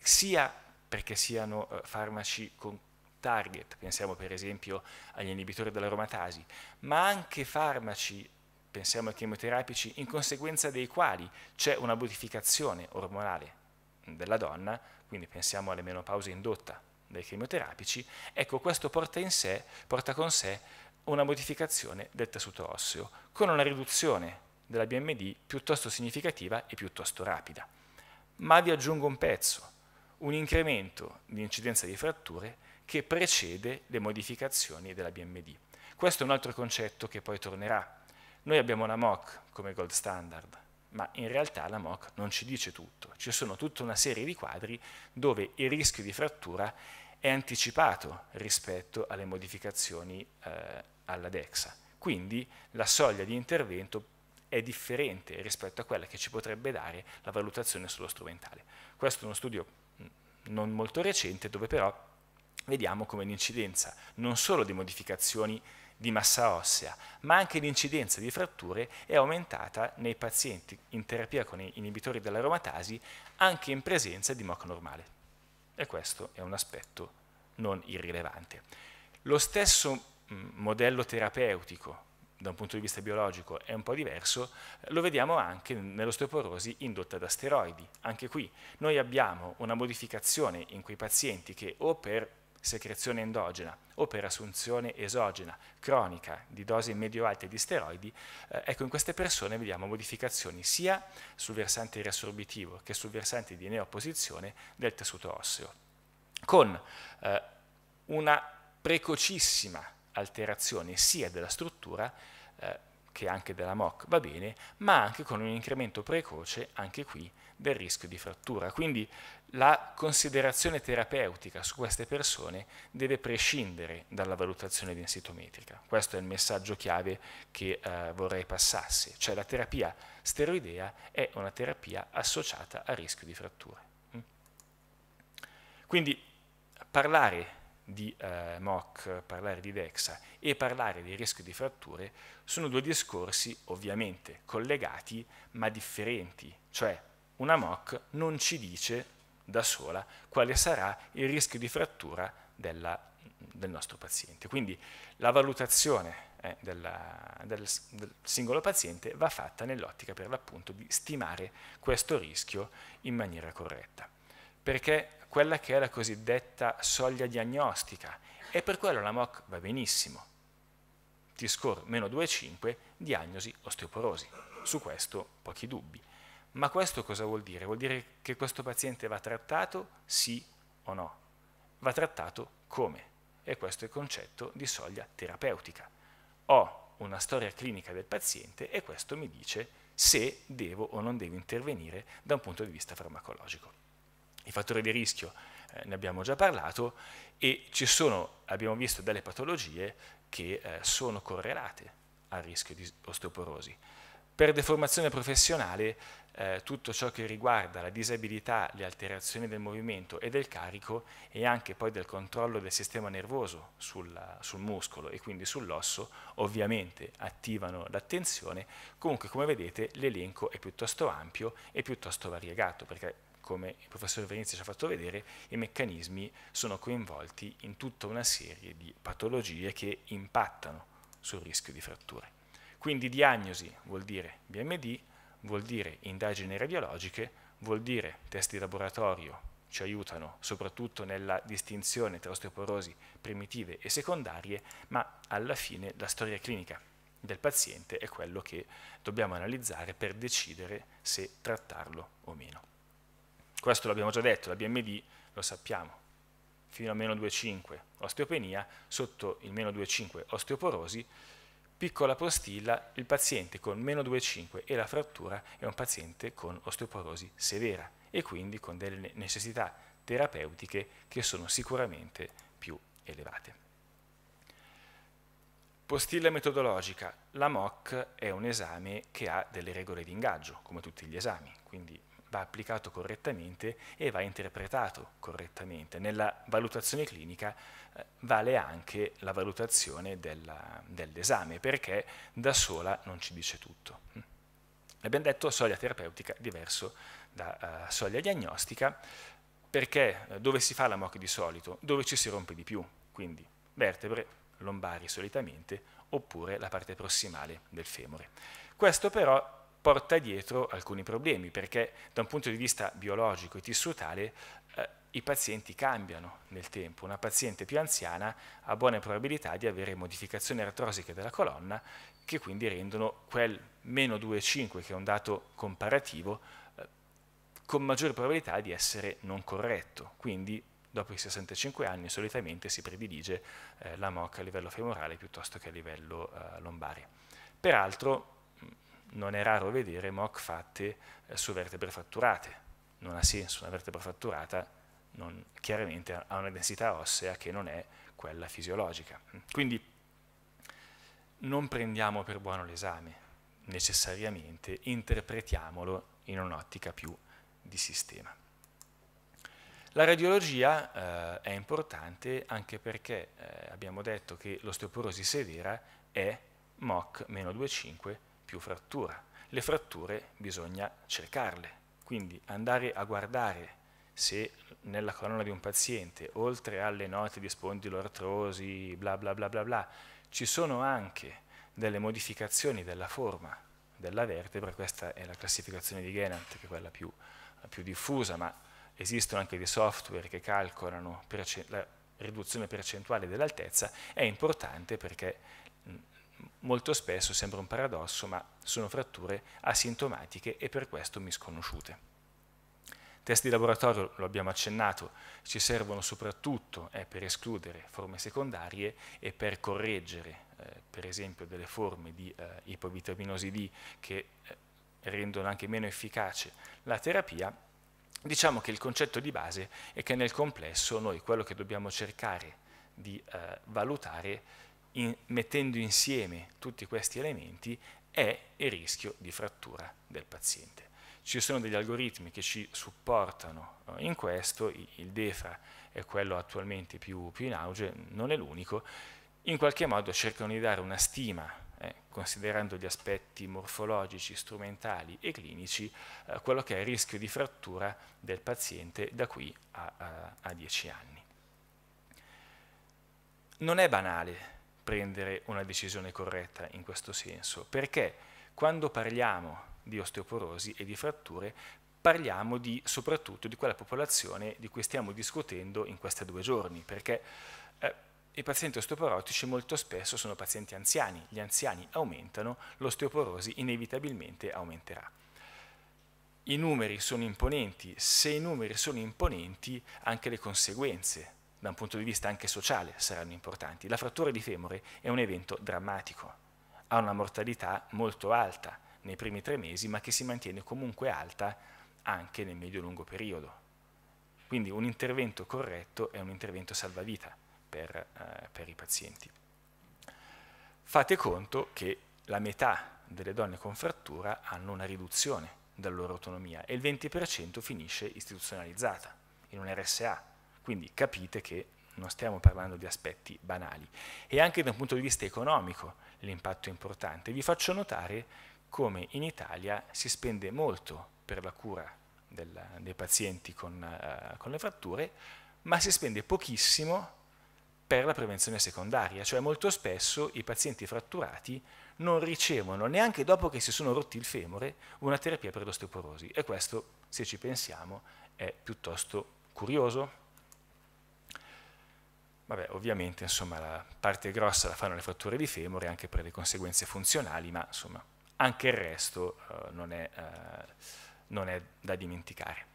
sia perché siano eh, farmaci con target, pensiamo per esempio agli inibitori dell'aromatasi, ma anche farmaci pensiamo ai chemioterapici, in conseguenza dei quali c'è una modificazione ormonale della donna, quindi pensiamo alle menopause indotta dai chemioterapici, ecco questo porta, sé, porta con sé una modificazione del tessuto osseo, con una riduzione della BMD piuttosto significativa e piuttosto rapida. Ma vi aggiungo un pezzo, un incremento di incidenza di fratture che precede le modificazioni della BMD. Questo è un altro concetto che poi tornerà noi abbiamo la MOC come gold standard, ma in realtà la MOC non ci dice tutto. Ci sono tutta una serie di quadri dove il rischio di frattura è anticipato rispetto alle modificazioni eh, alla DEXA. Quindi la soglia di intervento è differente rispetto a quella che ci potrebbe dare la valutazione sullo strumentale. Questo è uno studio mm, non molto recente dove però vediamo come l'incidenza non solo di modificazioni di massa ossea, ma anche l'incidenza di fratture è aumentata nei pazienti in terapia con inibitori dell'aromatasi anche in presenza di MOC normale. E questo è un aspetto non irrilevante. Lo stesso mm, modello terapeutico da un punto di vista biologico è un po' diverso, lo vediamo anche nell'osteoporosi indotta da steroidi. Anche qui noi abbiamo una modificazione in quei pazienti che o per secrezione endogena o per assunzione esogena cronica di dosi medio-alte di steroidi, eh, ecco in queste persone vediamo modificazioni sia sul versante riassorbitivo che sul versante di neoposizione del tessuto osseo, con eh, una precocissima alterazione sia della struttura eh, che anche della MOC, va bene, ma anche con un incremento precoce, anche qui, del rischio di frattura. Quindi la considerazione terapeutica su queste persone deve prescindere dalla valutazione densitometrica. Questo è il messaggio chiave che eh, vorrei passasse, cioè la terapia steroidea è una terapia associata a rischio di frattura. Mm. Quindi parlare di eh, MOC, parlare di DEXA e parlare di rischio di fratture sono due discorsi ovviamente collegati ma differenti, cioè una MOC non ci dice da sola quale sarà il rischio di frattura della, del nostro paziente. Quindi la valutazione eh, della, del, del, singolo paziente va fatta nell'ottica per l'appunto di stimare questo rischio in maniera corretta, perché quella che è la cosiddetta soglia diagnostica e per quello la MOC va benissimo. T-score meno 2,5, diagnosi osteoporosi. Su questo pochi dubbi ma questo cosa vuol dire? Vuol dire che questo paziente va trattato sì o no? Va trattato come? E questo è il concetto di soglia terapeutica. Ho una storia clinica del paziente e questo mi dice se devo o non devo intervenire da un punto di vista farmacologico. I fattori di rischio eh, ne abbiamo già parlato e ci sono, abbiamo visto, delle patologie che eh, sono correlate al rischio di osteoporosi. Per deformazione professionale eh, tutto ciò che riguarda la disabilità, le alterazioni del movimento e del carico e anche poi del controllo del sistema nervoso sul, sul muscolo e quindi sull'osso, ovviamente attivano l'attenzione. Comunque, come vedete, l'elenco è piuttosto ampio e piuttosto variegato, perché come il professor Venezia ci ha fatto vedere, i meccanismi sono coinvolti in tutta una serie di patologie che impattano sul rischio di fratture. Quindi diagnosi vuol dire BMD, vuol dire indagini radiologiche, vuol dire test di laboratorio ci aiutano soprattutto nella distinzione tra osteoporosi primitive e secondarie, ma alla fine la storia clinica del paziente è quello che dobbiamo analizzare per decidere se trattarlo o meno. Questo l'abbiamo già detto, la BMD lo sappiamo, fino a meno 2,5 osteopenia, sotto il meno 2,5 osteoporosi, Piccola postilla, il paziente con meno 2,5 e la frattura è un paziente con osteoporosi severa e quindi con delle necessità terapeutiche che sono sicuramente più elevate. Postilla metodologica. La MOC è un esame che ha delle regole di ingaggio, come tutti gli esami, quindi va applicato correttamente e va interpretato correttamente. Nella valutazione clinica eh, vale anche la valutazione dell'esame, perché da sola non ci dice tutto. Mm. Abbiamo detto soglia terapeutica diverso da uh, soglia diagnostica, perché uh, dove si fa la MOC di solito? Dove ci si rompe di più, quindi vertebre, lombari solitamente, oppure la parte prossimale del femore. Questo però porta dietro alcuni problemi, perché da un punto di vista biologico e tissutale eh, i pazienti cambiano nel tempo. Una paziente più anziana ha buone probabilità di avere modificazioni artrosiche della colonna che quindi rendono quel meno 2,5 che è un dato comparativo eh, con maggiore probabilità di essere non corretto. Quindi dopo i 65 anni solitamente si predilige eh, la MOC a livello femorale piuttosto che a livello eh, lombare. Peraltro non è raro vedere mock fatti eh, su vertebre fratturate. Non ha senso, una vertebra fratturata non, chiaramente ha una densità ossea che non è quella fisiologica. Quindi non prendiamo per buono l'esame, necessariamente interpretiamolo in un'ottica più di sistema. La radiologia eh, è importante anche perché eh, abbiamo detto che l'osteoporosi severa è MOC-2,5 più frattura. Le fratture bisogna cercarle, quindi andare a guardare se nella colonna di un paziente, oltre alle note di spondiloartrosi, bla bla bla bla bla, ci sono anche delle modificazioni della forma della vertebra, questa è la classificazione di Genant, che è quella più, più diffusa, ma esistono anche dei software che calcolano la riduzione percentuale dell'altezza, è importante perché molto spesso, sembra un paradosso, ma sono fratture asintomatiche e per questo misconosciute. Test di laboratorio, lo abbiamo accennato, ci servono soprattutto eh, per escludere forme secondarie e per correggere, eh, per esempio, delle forme di eh, ipovitaminosi D che eh, rendono anche meno efficace la terapia. Diciamo che il concetto di base è che nel complesso noi quello che dobbiamo cercare di eh, valutare in, mettendo insieme tutti questi elementi è il rischio di frattura del paziente. Ci sono degli algoritmi che ci supportano eh, in questo, il DEFRA è quello attualmente più, più in auge, non è l'unico, in qualche modo cercano di dare una stima, eh, considerando gli aspetti morfologici, strumentali e clinici, eh, quello che è il rischio di frattura del paziente da qui a, a 10 anni. Non è banale prendere una decisione corretta in questo senso, perché quando parliamo di osteoporosi e di fratture parliamo di, soprattutto di quella popolazione di cui stiamo discutendo in questi due giorni, perché eh, i pazienti osteoporotici molto spesso sono pazienti anziani, gli anziani aumentano, l'osteoporosi inevitabilmente aumenterà. I numeri sono imponenti, se i numeri sono imponenti anche le conseguenze da un punto di vista anche sociale saranno importanti. La frattura di femore è un evento drammatico, ha una mortalità molto alta nei primi tre mesi, ma che si mantiene comunque alta anche nel medio-lungo periodo. Quindi un intervento corretto è un intervento salvavita per, eh, per i pazienti. Fate conto che la metà delle donne con frattura hanno una riduzione della loro autonomia e il 20% finisce istituzionalizzata in un RSA, quindi capite che non stiamo parlando di aspetti banali. E anche da un punto di vista economico l'impatto è importante. Vi faccio notare come in Italia si spende molto per la cura della, dei pazienti con, uh, con le fratture, ma si spende pochissimo per la prevenzione secondaria, cioè molto spesso i pazienti fratturati non ricevono, neanche dopo che si sono rotti il femore, una terapia per l'osteoporosi. E questo, se ci pensiamo, è piuttosto curioso. Vabbè, ovviamente insomma, la parte grossa la fanno le fratture di femore anche per le conseguenze funzionali, ma insomma, anche il resto eh, non, è, eh, non, è, da dimenticare.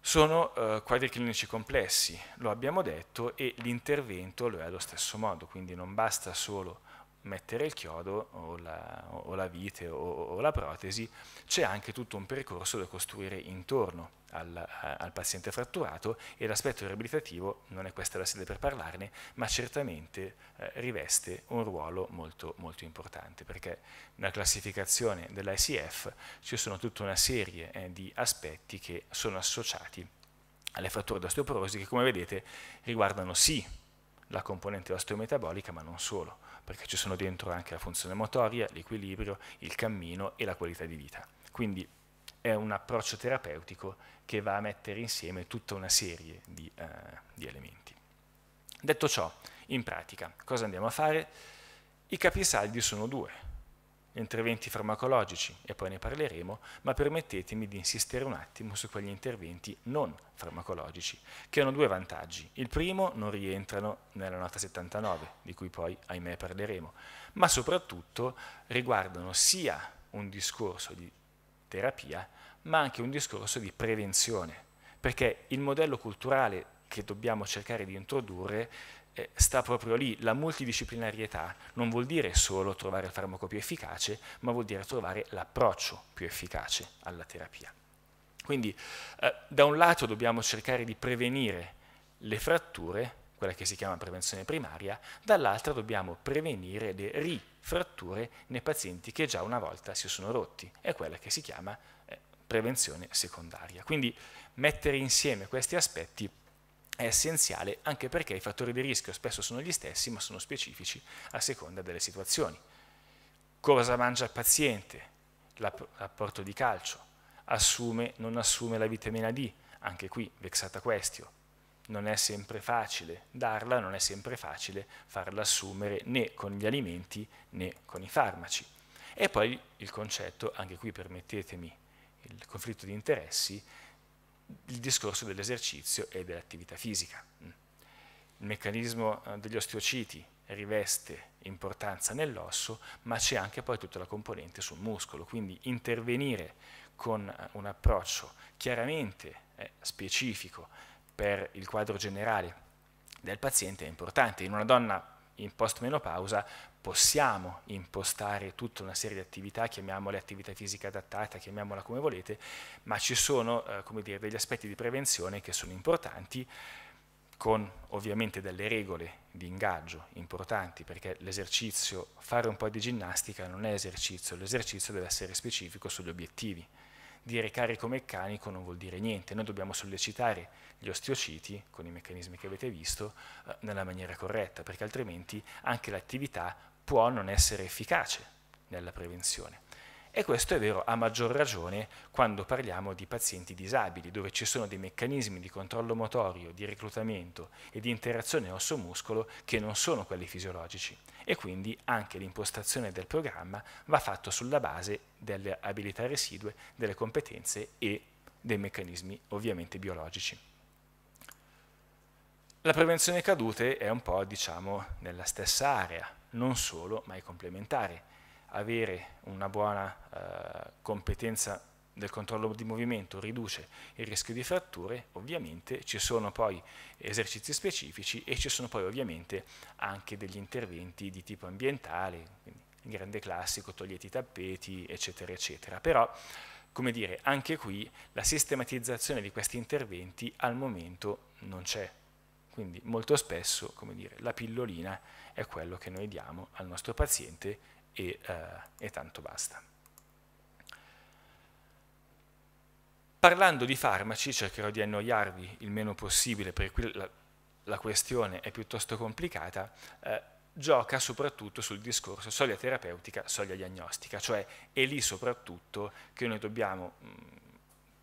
Sono eh, quadri clinici complessi, lo abbiamo detto, e l'intervento lo è allo stesso modo, quindi non basta solo mettere il chiodo o la, o la vite o, o, la protesi, c'è anche tutto un percorso da costruire intorno al, al paziente fratturato e l'aspetto riabilitativo, non è questa la sede per parlarne, ma certamente eh, riveste un ruolo molto, molto importante, perché nella classificazione dell'ICF ci sono tutta una serie eh, di aspetti che sono associati alle fratture d'osteoporosi che come vedete riguardano sì la componente osteometabolica ma non solo perché ci sono dentro anche la funzione motoria, l'equilibrio, il cammino e la qualità di vita. Quindi è un approccio terapeutico che va a mettere insieme tutta una serie di, eh, di elementi. Detto ciò, in pratica, cosa andiamo a fare? I capisaldi sono due interventi farmacologici, e poi ne parleremo, ma permettetemi di insistere un attimo su quegli interventi non farmacologici, che hanno due vantaggi. Il primo, non rientrano nella nota 79, di cui poi, ahimè, parleremo, ma soprattutto riguardano sia un discorso di terapia, ma anche un discorso di prevenzione, perché il modello culturale che dobbiamo cercare di introdurre eh, sta proprio lì, la multidisciplinarietà non vuol dire solo trovare il farmaco più efficace, ma vuol dire trovare l'approccio più efficace alla terapia. Quindi eh, da un lato dobbiamo cercare di prevenire le fratture, quella che si chiama prevenzione primaria, dall'altra dobbiamo prevenire le rifratture nei pazienti che già una volta si sono rotti, è quella che si chiama eh, prevenzione secondaria. Quindi mettere insieme questi aspetti è essenziale anche perché i fattori di rischio spesso sono gli stessi ma sono specifici a seconda delle situazioni. Cosa mangia il paziente? L'apporto di calcio? Assume, non assume la vitamina D? Anche qui, vexata questio. Non è sempre facile darla, non è sempre facile farla assumere né con gli alimenti né con i farmaci. E poi il concetto, anche qui permettetemi il conflitto di interessi, il discorso dell'esercizio e dell'attività fisica. Il meccanismo eh, degli osteociti riveste importanza nell'osso, ma c'è anche poi tutta la componente sul muscolo, quindi intervenire con eh, un approccio chiaramente eh, specifico per il quadro generale del paziente è importante. In una donna in postmenopausa possiamo impostare tutta una serie di attività, chiamiamole attività fisica adattata, chiamiamola come volete, ma ci sono eh, dire, degli aspetti di prevenzione che sono importanti, con ovviamente delle regole di ingaggio importanti, perché l'esercizio, fare un po' di ginnastica non è esercizio, l'esercizio deve essere specifico sugli obiettivi dire carico meccanico non vuol dire niente, noi dobbiamo sollecitare gli osteociti, con i meccanismi che avete visto, eh, nella maniera corretta, perché altrimenti anche l'attività può non essere efficace nella prevenzione. E questo è vero a maggior ragione quando parliamo di pazienti disabili, dove ci sono dei meccanismi di controllo motorio, di reclutamento e di interazione osso-muscolo che non sono quelli fisiologici. E quindi anche l'impostazione del programma va fatta sulla base delle abilità residue, delle competenze e dei meccanismi ovviamente biologici. La prevenzione cadute è un po', diciamo, nella stessa area, non solo, ma è complementare avere una buona eh, competenza del controllo di movimento riduce il rischio di fratture, ovviamente ci sono poi esercizi specifici e ci sono poi ovviamente anche degli interventi di tipo ambientale, il grande classico, togliete i tappeti, eccetera, eccetera. Però, come dire, anche qui la sistematizzazione di questi interventi al momento non c'è. Quindi molto spesso, come dire, la pillolina è quello che noi diamo al nostro paziente e, eh, e tanto basta. Parlando di farmaci, cercherò di annoiarvi il meno possibile, perché cui la, la questione è piuttosto complicata, eh, gioca soprattutto sul discorso soglia terapeutica, soglia diagnostica, cioè è lì soprattutto che noi dobbiamo mh, mm,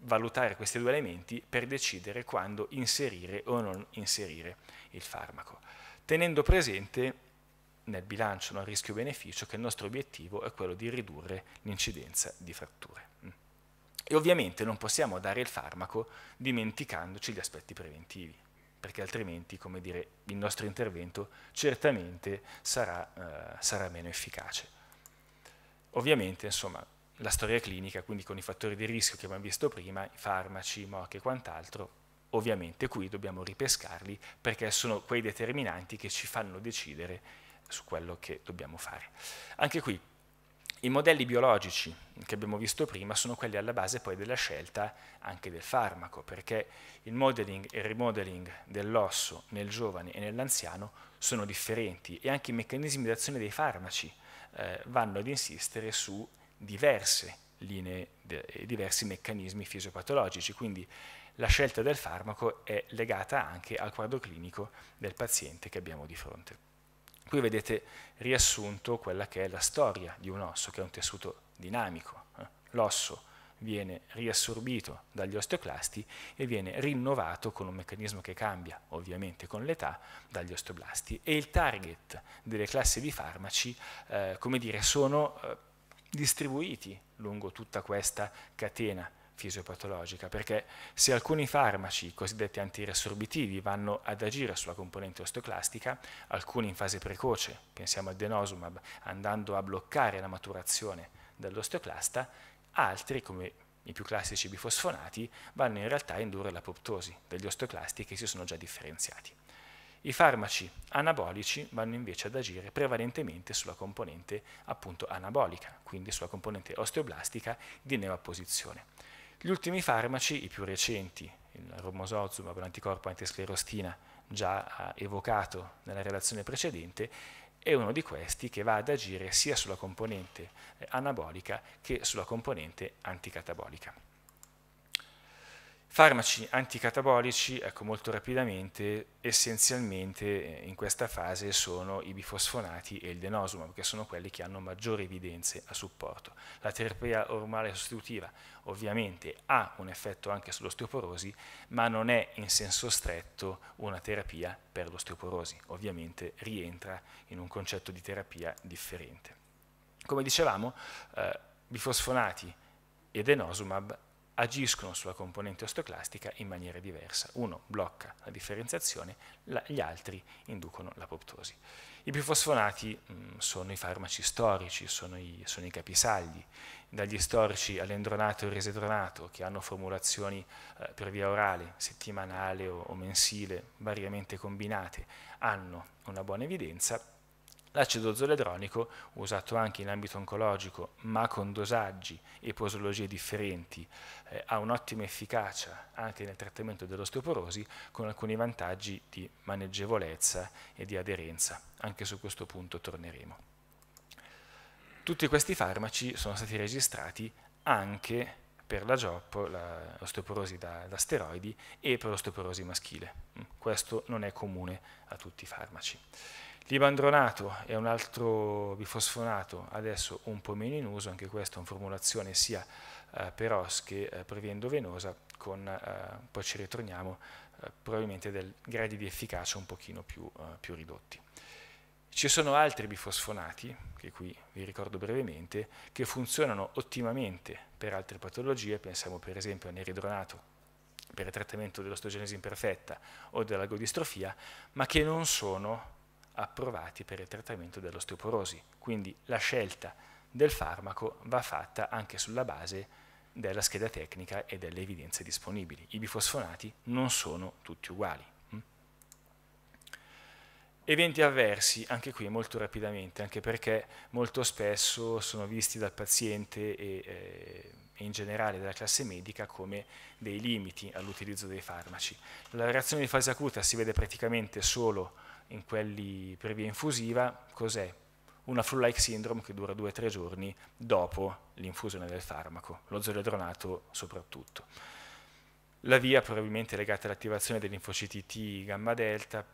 valutare questi due elementi per decidere quando inserire o non inserire il farmaco, tenendo presente nel bilancio non rischio-beneficio che il nostro obiettivo è quello di ridurre l'incidenza di fratture. Mm. E ovviamente non possiamo dare il farmaco dimenticandoci gli aspetti preventivi, perché altrimenti come dire, il nostro intervento certamente sarà, eh, sarà meno efficace. Ovviamente insomma, la storia clinica, quindi con i fattori di rischio che abbiamo visto prima, i farmaci, i MOC e quant'altro, ovviamente qui dobbiamo ripescarli perché sono quei determinanti che ci fanno decidere su quello che dobbiamo fare. Anche qui i modelli biologici che abbiamo visto prima sono quelli alla base poi della scelta anche del farmaco, perché il modeling e il remodeling dell'osso nel giovane e nell'anziano sono differenti e anche i meccanismi di azione dei farmaci eh, vanno ad insistere su diverse linee e diversi meccanismi fisiopatologici, quindi la scelta del farmaco è legata anche al quadro clinico del paziente che abbiamo di fronte. Qui vedete riassunto quella che è la storia di un osso, che è un tessuto dinamico. Eh. L'osso viene riassorbito dagli osteoclasti e viene rinnovato con un meccanismo che cambia ovviamente con l'età dagli osteoblasti e il target delle classi di farmaci eh, come dire, sono eh, distribuiti lungo tutta questa catena fisiopatologica, perché se alcuni farmaci cosiddetti antiresorbitivi vanno ad agire sulla componente osteoclastica, alcuni in fase precoce, pensiamo al denosumab, andando a bloccare la maturazione dell'osteoclasta, altri come i più classici bifosfonati vanno in realtà a indurre l'apoptosi degli osteoclasti che si sono già differenziati. I farmaci anabolici vanno invece ad agire prevalentemente sulla componente appunto anabolica, quindi sulla componente osteoblastica di neoapposizione gli ultimi farmaci, i più recenti, il romosozumab, l'anticorpo antisclerostina, già evocato nella relazione precedente, è uno di questi che va ad agire sia sulla componente eh, anabolica che sulla componente anticatabolica. Farmaci anticatabolici, ecco molto rapidamente, essenzialmente eh, in questa fase sono i bifosfonati e il denosumab, che sono quelli che hanno maggiori evidenze a supporto. La terapia ormale sostitutiva ovviamente ha un effetto anche sull'osteoporosi, ma non è in senso stretto una terapia per l'osteoporosi, ovviamente rientra in un concetto di terapia differente. Come dicevamo, eh, bifosfonati e denosumab agiscono sulla componente osteoclastica in maniera diversa. Uno blocca la differenziazione, la, gli altri inducono l'apoptosi. I più fosfonati mh, mm, sono i farmaci storici, sono i, sono i capisaldi, dagli storici all'endronato e al resedronato, che hanno formulazioni eh, per via orale, settimanale o, o mensile, variamente combinate, hanno una buona evidenza, L'acido zoledronico, usato anche in ambito oncologico, ma con dosaggi e posologie differenti, eh, ha un'ottima efficacia anche nel trattamento dell'osteoporosi, con alcuni vantaggi di maneggevolezza e di aderenza. Anche su questo punto torneremo. Tutti questi farmaci sono stati registrati anche per la GIOP, l'osteoporosi da, da steroidi, e per l'osteoporosi maschile. Mm, questo non è comune a tutti i farmaci. L'ibandronato è un altro bifosfonato, adesso un po' meno in uso, anche questa è una formulazione sia eh, per OS che eh, per via endovenosa, con, eh, poi ci ritorniamo eh, probabilmente del gradi di efficacia un pochino più, più ridotti. Ci sono altri bifosfonati, che qui vi ricordo brevemente, che funzionano ottimamente per altre patologie, pensiamo per esempio a neridronato per il trattamento dell'ostogenesi imperfetta o della godistrofia, ma che non sono approvati per il trattamento dell'osteoporosi. Quindi la scelta del farmaco va fatta anche sulla base della scheda tecnica e delle evidenze disponibili. I bifosfonati non sono tutti uguali. Mm? Eventi avversi, anche qui molto rapidamente, anche perché molto spesso sono visti dal paziente e eh, in generale dalla classe medica come dei limiti all'utilizzo dei farmaci. La reazione di fase acuta si vede praticamente solo in quelli per via infusiva, cos'è? Una flu-like syndrome che dura 2-3 giorni dopo l'infusione del farmaco, lo zoledronato soprattutto. La via probabilmente è legata all'attivazione dei linfociti T gamma delta,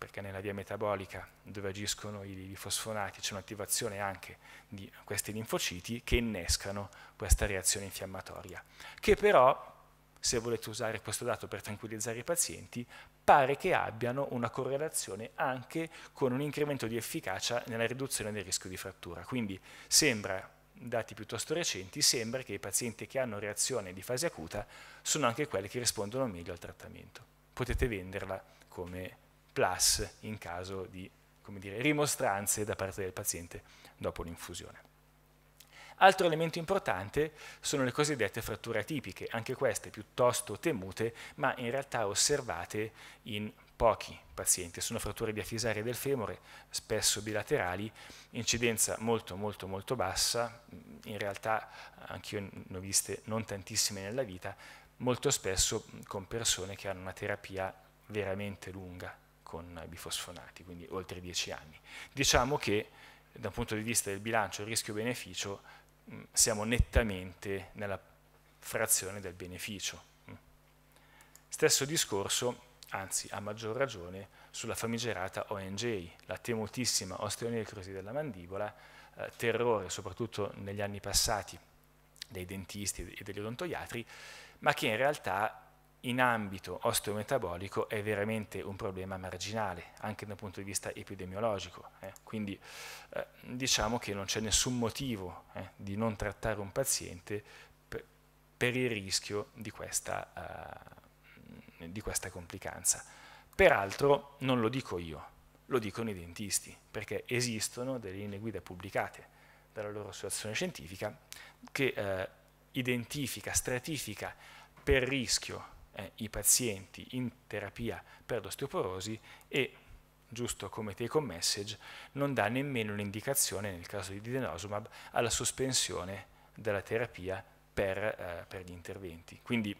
perché nella via metabolica dove agiscono i fosfonati c'è un'attivazione anche di questi linfociti che innescano questa reazione infiammatoria, che però, se volete usare questo dato per tranquillizzare i pazienti, pare che abbiano una correlazione anche con un incremento di efficacia nella riduzione del rischio di frattura. Quindi sembra dati piuttosto recenti, sembra che i pazienti che hanno reazione di fase acuta sono anche quelli che rispondono meglio al trattamento. Potete venderla come plus in caso di dire, rimostranze da parte del paziente dopo l'infusione. Altro elemento importante sono le cosiddette fratture atipiche, anche queste piuttosto temute, ma in realtà osservate in pochi pazienti. Sono fratture diafisarie del femore, spesso bilaterali, incidenza molto molto molto bassa, in realtà anch'io ne ho viste non tantissime nella vita, molto spesso con persone che hanno una terapia veramente lunga con bifosfonati, quindi oltre 10 anni. Diciamo che dal punto di vista del bilancio rischio-beneficio siamo nettamente nella frazione del beneficio. Mm. Stesso discorso, anzi a maggior ragione, sulla famigerata ONJ, la temutissima osteonecrosi della mandibola, eh, terrore soprattutto negli anni passati dei dentisti e degli odontoiatri, ma che in realtà in ambito osteometabolico è veramente un problema marginale, anche dal punto di vista epidemiologico. Eh. Quindi eh, diciamo che non c'è nessun motivo eh, di non trattare un paziente per, per il rischio di questa, eh, di questa complicanza. Peraltro non lo dico io, lo dicono i dentisti, perché esistono delle linee guida pubblicate dalla loro associazione scientifica che eh, identifica, stratifica per rischio eh, i pazienti in terapia per l'osteoporosi e, giusto come take home message, non dà nemmeno un'indicazione, nel caso di denosumab, alla sospensione della terapia per, eh, per gli interventi. Quindi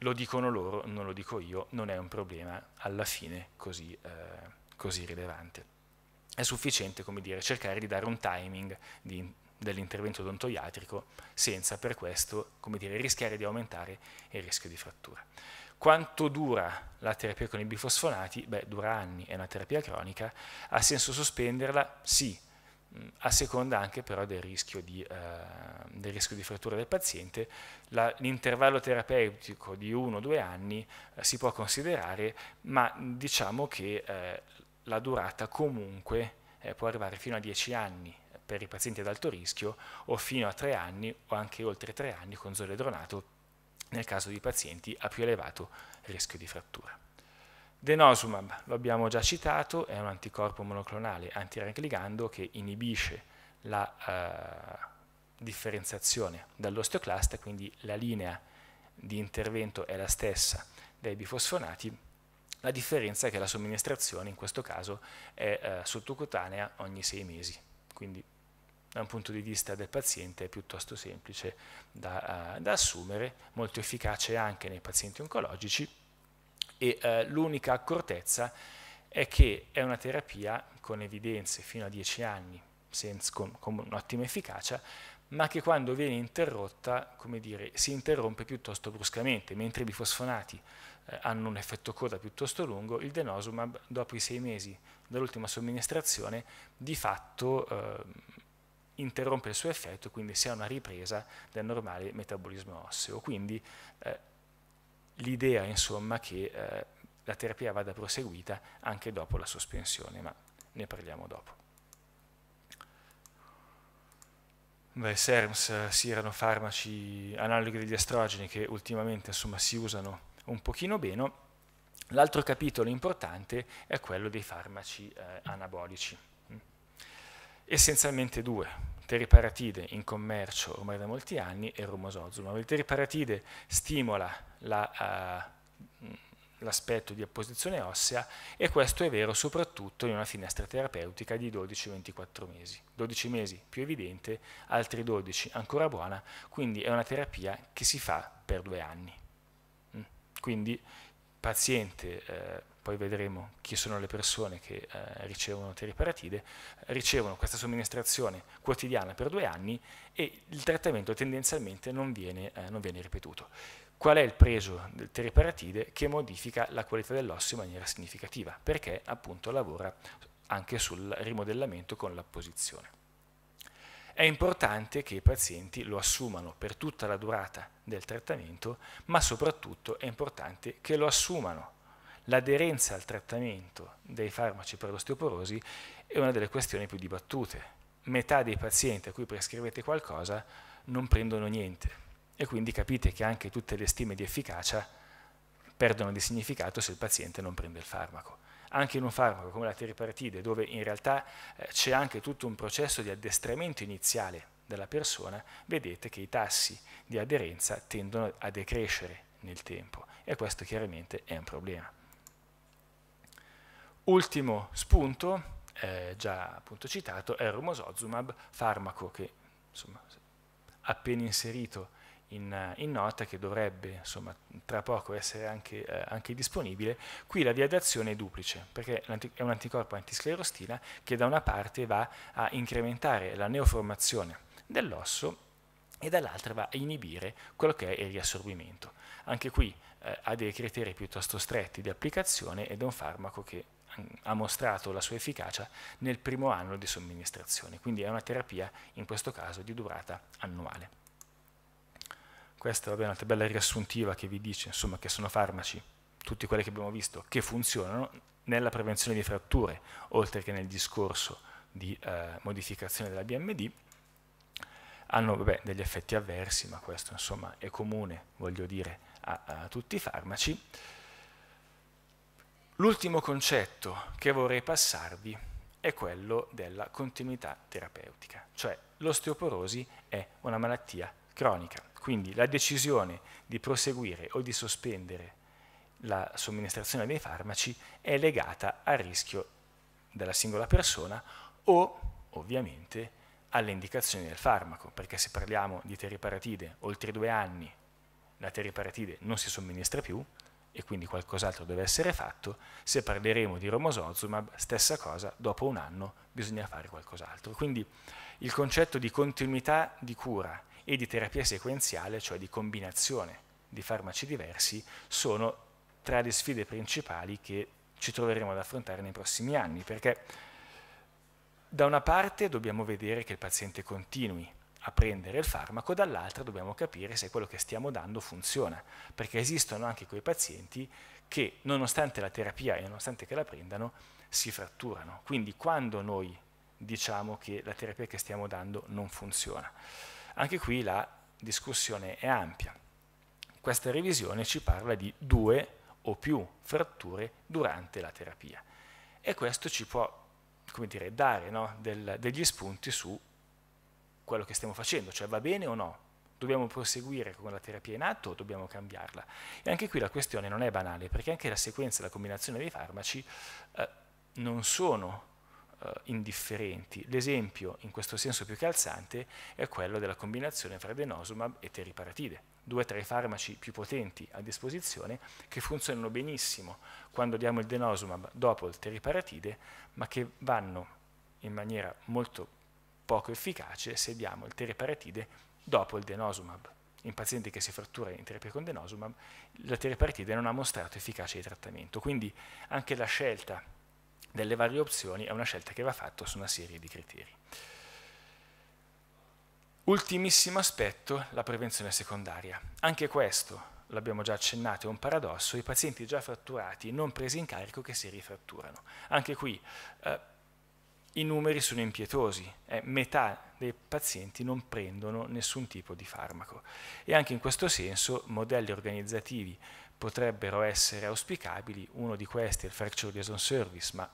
lo dicono loro, non lo dico io, non è un problema alla fine così, eh, così rilevante. È sufficiente, come dire, cercare di dare un timing di dell'intervento odontoiatrico senza per questo dire, rischiare di aumentare il rischio di frattura. Quanto dura la terapia con i bifosfonati? Beh, dura anni, è una terapia cronica, ha senso sospenderla? Sì, mm, a seconda anche però del rischio di, eh, del rischio di frattura del paziente, l'intervallo terapeutico di uno o due anni eh, si può considerare, ma diciamo che eh, la durata comunque eh, può arrivare fino a 10 anni per i pazienti ad alto rischio o fino a 3 anni o anche oltre 3 anni con zoledronato nel caso di pazienti a più elevato rischio di frattura. Denosumab, lo abbiamo già citato, è un anticorpo monoclonale antirangligando che inibisce la eh, differenziazione dall'osteoclasta, quindi la linea di intervento è la stessa dei bifosfonati, la differenza è che la somministrazione in questo caso è eh, sottocutanea ogni 6 mesi, quindi da un punto di vista del paziente è piuttosto semplice da, eh, da assumere, molto efficace anche nei pazienti oncologici e eh, l'unica accortezza è che è una terapia con evidenze fino a 10 anni, senza, con, con un'ottima efficacia, ma che quando viene interrotta, come dire, si interrompe piuttosto bruscamente, mentre i bifosfonati eh, hanno un effetto coda piuttosto lungo, il denosumab dopo i sei mesi dall'ultima somministrazione di fatto eh, interrompe il suo effetto e quindi si ha una ripresa del normale metabolismo osseo. Quindi eh, l'idea insomma che eh, la terapia vada proseguita anche dopo la sospensione, ma ne parliamo dopo. Beh, SERMS si erano farmaci analoghi degli estrogeni che ultimamente insomma, si usano un pochino meno. L'altro capitolo importante è quello dei farmaci eh, anabolici essenzialmente due, teriparatide in commercio ormai da molti anni e romosozuma. Il teriparatide stimola eh, l'aspetto la, uh, di apposizione ossea e questo è vero soprattutto in una finestra terapeutica di 12-24 mesi. 12 mesi più evidente, altri 12 ancora buona, quindi è una terapia che si fa per due anni. Mm. Quindi paziente... Uh, poi vedremo chi sono le persone che eh, ricevono teriparatide, ricevono questa somministrazione quotidiana per due anni e il trattamento tendenzialmente non viene, eh, non viene ripetuto. Qual è il preso del teriparatide che modifica la qualità dell'osso in maniera significativa? Perché appunto lavora anche sul rimodellamento con l'apposizione. È importante che i pazienti lo assumano per tutta la durata del trattamento, ma soprattutto è importante che lo assumano l'aderenza al trattamento dei farmaci per l'osteoporosi è una delle questioni più dibattute. Metà dei pazienti a cui prescrivete qualcosa non prendono niente e quindi capite che anche tutte le stime di efficacia perdono di significato se il paziente non prende il farmaco. Anche in un farmaco come la teripartide, dove in realtà eh, c'è anche tutto un processo di addestramento iniziale della persona, vedete che i tassi di aderenza tendono a decrescere nel tempo e questo chiaramente è un problema. Ultimo spunto, eh, già appunto citato, è il rumosozumab, farmaco che insomma, appena inserito in, eh, in, nota che dovrebbe insomma, tra poco essere anche, eh, anche, disponibile, qui la via d'azione è duplice, perché è un anticorpo antisclerostina che da una parte va a incrementare la neoformazione dell'osso e dall'altra va a inibire quello che è il riassorbimento. Anche qui eh, ha dei criteri piuttosto stretti di applicazione ed è un farmaco che ha mostrato la sua efficacia nel primo anno di somministrazione, quindi è una terapia in questo caso di durata annuale. Questa è una tabella riassuntiva che vi dice insomma, che sono farmaci, tutti quelli che abbiamo visto, che funzionano nella prevenzione di fratture, oltre che nel discorso di eh, modificazione della BMD, hanno vabbè, degli effetti avversi, ma questo insomma, è comune, voglio dire, a, a tutti i farmaci. L'ultimo concetto che vorrei passarvi è quello della continuità terapeutica, cioè l'osteoporosi è una malattia cronica, quindi la decisione di proseguire o di sospendere la somministrazione dei farmaci è legata al rischio della singola persona o ovviamente alle indicazioni del farmaco, perché se parliamo di teriparatide oltre due anni la teriparatide non si somministra più, e quindi qualcos'altro deve essere fatto, se parleremo di romosozumab, stessa cosa, dopo un anno bisogna fare qualcos'altro. Quindi il concetto di continuità di cura e di terapia sequenziale, cioè di combinazione di farmaci diversi, sono tra le sfide principali che ci troveremo ad affrontare nei prossimi anni, perché da una parte dobbiamo vedere che il paziente continui a prendere il farmaco, dall'altra dobbiamo capire se quello che stiamo dando funziona, perché esistono anche quei pazienti che nonostante la terapia e nonostante che la prendano si fratturano. Quindi quando noi diciamo che la terapia che stiamo dando non funziona. Anche qui la discussione è ampia. Questa revisione ci parla di due o più fratture durante la terapia e questo ci può come dire, dare no, del, degli spunti su quello che stiamo facendo, cioè va bene o no? Dobbiamo proseguire con la terapia in atto o dobbiamo cambiarla? E anche qui la questione non è banale, perché anche la sequenza e la combinazione dei farmaci eh, non sono eh, indifferenti. L'esempio in questo senso più calzante è quello della combinazione fra denosumab e teriparatide, due tra i farmaci più potenti a disposizione che funzionano benissimo quando diamo il denosumab dopo il teriparatide, ma che vanno in maniera molto poco efficace se diamo il teriparatide dopo il denosumab. In pazienti che si frattura in terapia con denosumab, la teriparatide non ha mostrato efficacia di trattamento. Quindi anche la scelta delle varie opzioni è una scelta che va fatta su una serie di criteri. Ultimissimo aspetto, la prevenzione secondaria. Anche questo, l'abbiamo già accennato, è un paradosso, i pazienti già fratturati non presi in carico che si rifratturano. Anche qui eh, i numeri sono impietosi, eh, metà dei pazienti non prendono nessun tipo di farmaco e anche in questo senso modelli organizzativi potrebbero essere auspicabili, uno di questi è il Fracture Liaison Service, ma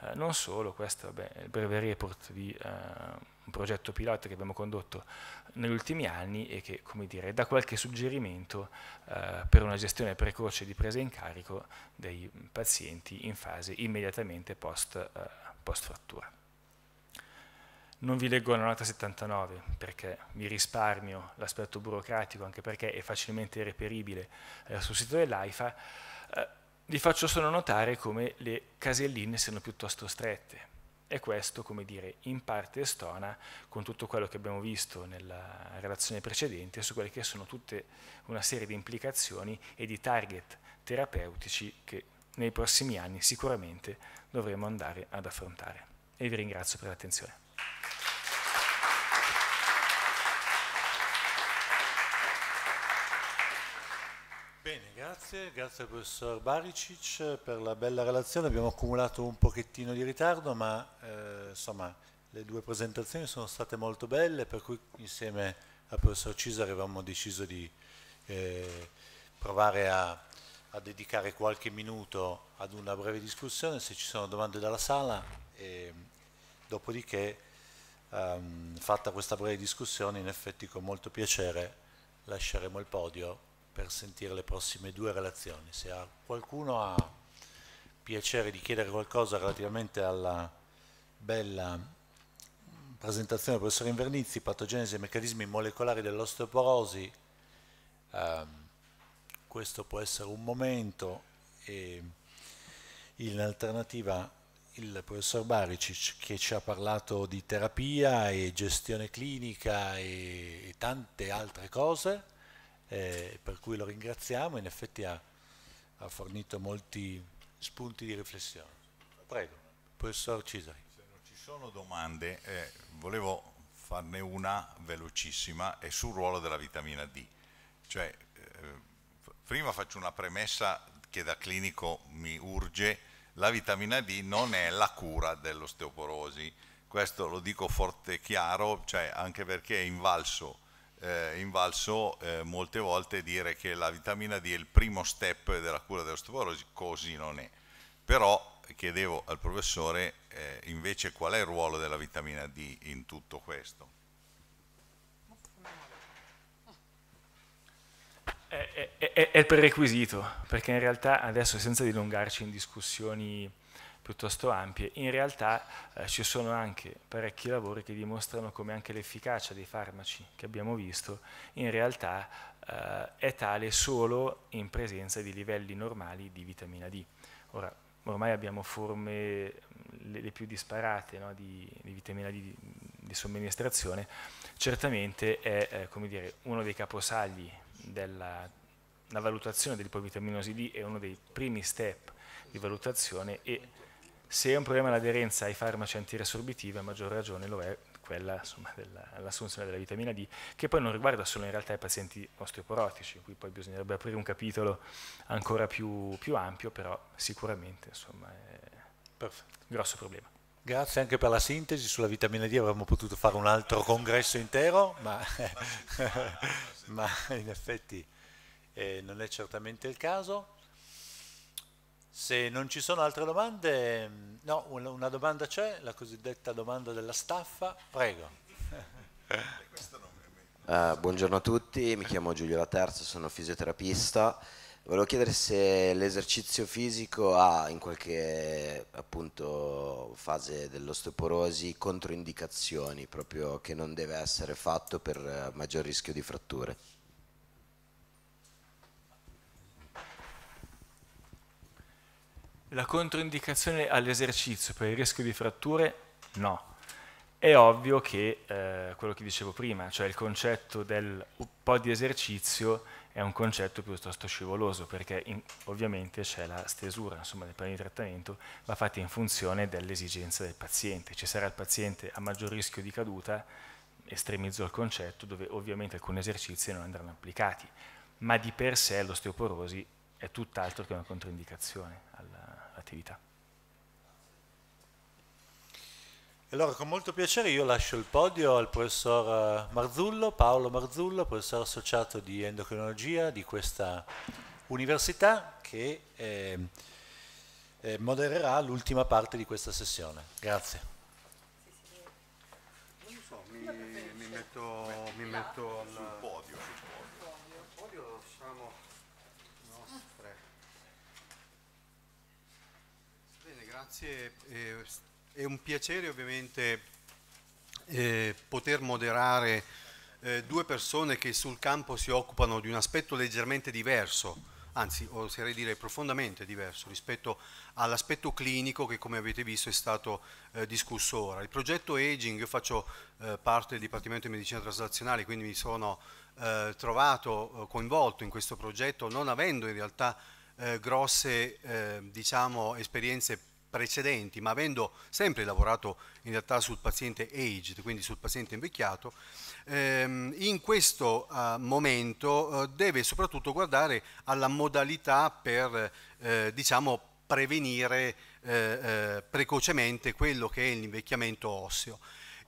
eh, non solo, questo vabbè, è il breve report di eh, un progetto pilota che abbiamo condotto negli ultimi anni e che come dire, dà qualche suggerimento eh, per una gestione precoce di presa in carico dei pazienti in fase immediatamente post, eh, post frattura. Non vi leggo la nota 79 perché vi risparmio l'aspetto burocratico, anche perché è facilmente reperibile eh, sul sito dell'AIFA. Eh, vi faccio solo notare come le caselline siano piuttosto strette e questo, come dire, in parte stona con tutto quello che abbiamo visto nella relazione precedente su quelle che sono tutte una serie di implicazioni e di target terapeutici che nei prossimi anni sicuramente dovremo andare ad affrontare. E vi ringrazio per l'attenzione. Grazie, grazie professor Baricic per la bella relazione. Abbiamo accumulato un pochettino di ritardo, ma eh, insomma le due presentazioni sono state molto belle, per cui insieme al professor Cisar avevamo deciso di eh, provare a, a, dedicare qualche minuto ad una breve discussione, se ci sono domande dalla sala, e, ehm, dopodiché um, fatta questa breve discussione in effetti con molto piacere lasceremo il podio per sentire le prossime due relazioni. Se qualcuno ha piacere di chiedere qualcosa relativamente alla bella presentazione del professor Invernizzi, patogenesi e meccanismi molecolari dell'osteoporosi, eh, questo può essere un momento e in alternativa il professor Baricic che ci ha parlato di terapia e gestione clinica e tante altre cose eh, per cui lo ringraziamo, in effetti ha, ha, fornito molti spunti di riflessione. Prego, professor Cesari. Se non ci sono domande, eh, volevo farne una velocissima e sul ruolo della vitamina D. Cioè, eh, prima faccio una premessa che da clinico mi urge, la vitamina D non è la cura dell'osteoporosi, questo lo dico forte e chiaro, cioè anche perché è invalso eh, invalso eh, molte volte dire che la vitamina D è il primo step della cura dell'osteoporosi, così non è. Però chiedevo al professore eh, invece qual è il ruolo della vitamina D in tutto questo. È, è, è il prerequisito, perché in realtà adesso senza dilungarci in discussioni piuttosto ampie, in realtà eh, ci sono anche parecchi lavori che dimostrano come anche l'efficacia dei farmaci che abbiamo visto in realtà eh, è tale solo in presenza di livelli normali di vitamina D. Ora, ormai abbiamo forme mm, le, le più disparate no, di, di, vitamina D di, di somministrazione, certamente è eh, dire, uno dei caposagli della la valutazione dell'ipovitaminosi D è uno dei primi step di valutazione e se è un problema l'aderenza ai farmaci antiresorbitiva, a maggior ragione lo è quella dell'assunzione della vitamina D, che poi non riguarda solo in realtà i pazienti osteoporotici, qui poi bisognerebbe aprire un capitolo ancora più, più ampio, però sicuramente insomma, è Perfetto. un grosso problema. Grazie anche per la sintesi, sulla vitamina D avremmo potuto fare un altro congresso intero, ma, ma in effetti eh, non è certamente il caso. Se non ci sono altre domande, no, una domanda c'è, la cosiddetta domanda della staffa, prego. Uh, buongiorno a tutti, mi chiamo Giulio Laterza, sono fisioterapista. Volevo chiedere se l'esercizio fisico ha in qualche appunto, fase dell'osteoporosi controindicazioni proprio che non deve essere fatto per eh, maggior rischio di fratture. La controindicazione all'esercizio per il rischio di fratture? No. È ovvio che eh, quello che dicevo prima, cioè il concetto del po' di esercizio è un concetto piuttosto scivoloso perché in, ovviamente c'è la stesura insomma, del piano di trattamento va fatta in funzione dell'esigenza del paziente. Ci sarà il paziente a maggior rischio di caduta, estremizzo il concetto, dove ovviamente alcuni esercizi non andranno applicati, ma di per sé l'osteoporosi è tutt'altro che una controindicazione al, cattività. allora con molto piacere io lascio il podio al professor eh, Marzullo, Paolo Marzullo, professore associato di endocrinologia di questa università che eh, eh, modererà l'ultima parte di questa sessione. Grazie. Sì, sì, So, mi, mi, metto, mi metto al podio. grazie. Eh, è un piacere ovviamente eh, poter moderare eh, due persone che sul campo si occupano di un aspetto leggermente diverso anzi oserei dire profondamente diverso rispetto all'aspetto clinico che come avete visto è stato discusso ora. Il progetto Aging, io faccio parte del Dipartimento di Medicina Traslazionale, quindi mi sono trovato coinvolto in questo progetto non avendo in realtà grosse diciamo, esperienze precedenti, ma avendo sempre lavorato in realtà sul paziente aged, quindi sul paziente invecchiato, ehm, in questo eh, momento eh, deve soprattutto guardare alla modalità per eh, diciamo, prevenire eh, eh, precocemente quello che è l'invecchiamento osseo.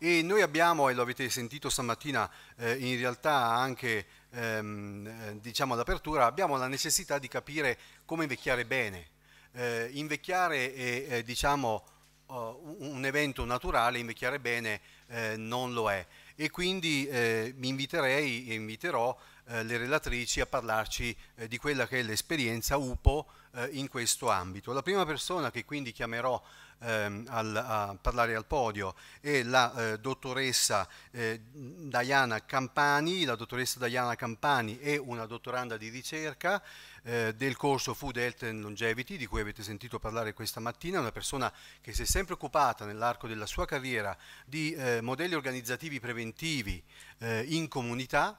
E noi abbiamo, e lo avete sentito stamattina eh, in realtà anche ehm, diciamo all'apertura, abbiamo la necessità di capire come invecchiare bene, eh, invecchiare è eh, diciamo, uh, un evento naturale, invecchiare bene eh, non lo è. E quindi eh, mi inviterei e inviterò eh, le relatrici a parlarci di quella che è l'esperienza UPO in questo ambito. La prima persona che quindi chiamerò ehm, al, a parlare al podio e la eh, dottoressa eh, Diana Campani, la dottoressa Diana Campani è una dottoranda di ricerca eh, del corso Food Health and Longevity di cui avete sentito parlare questa mattina, una persona che si è sempre occupata nell'arco della sua carriera di eh, modelli organizzativi preventivi eh, in comunità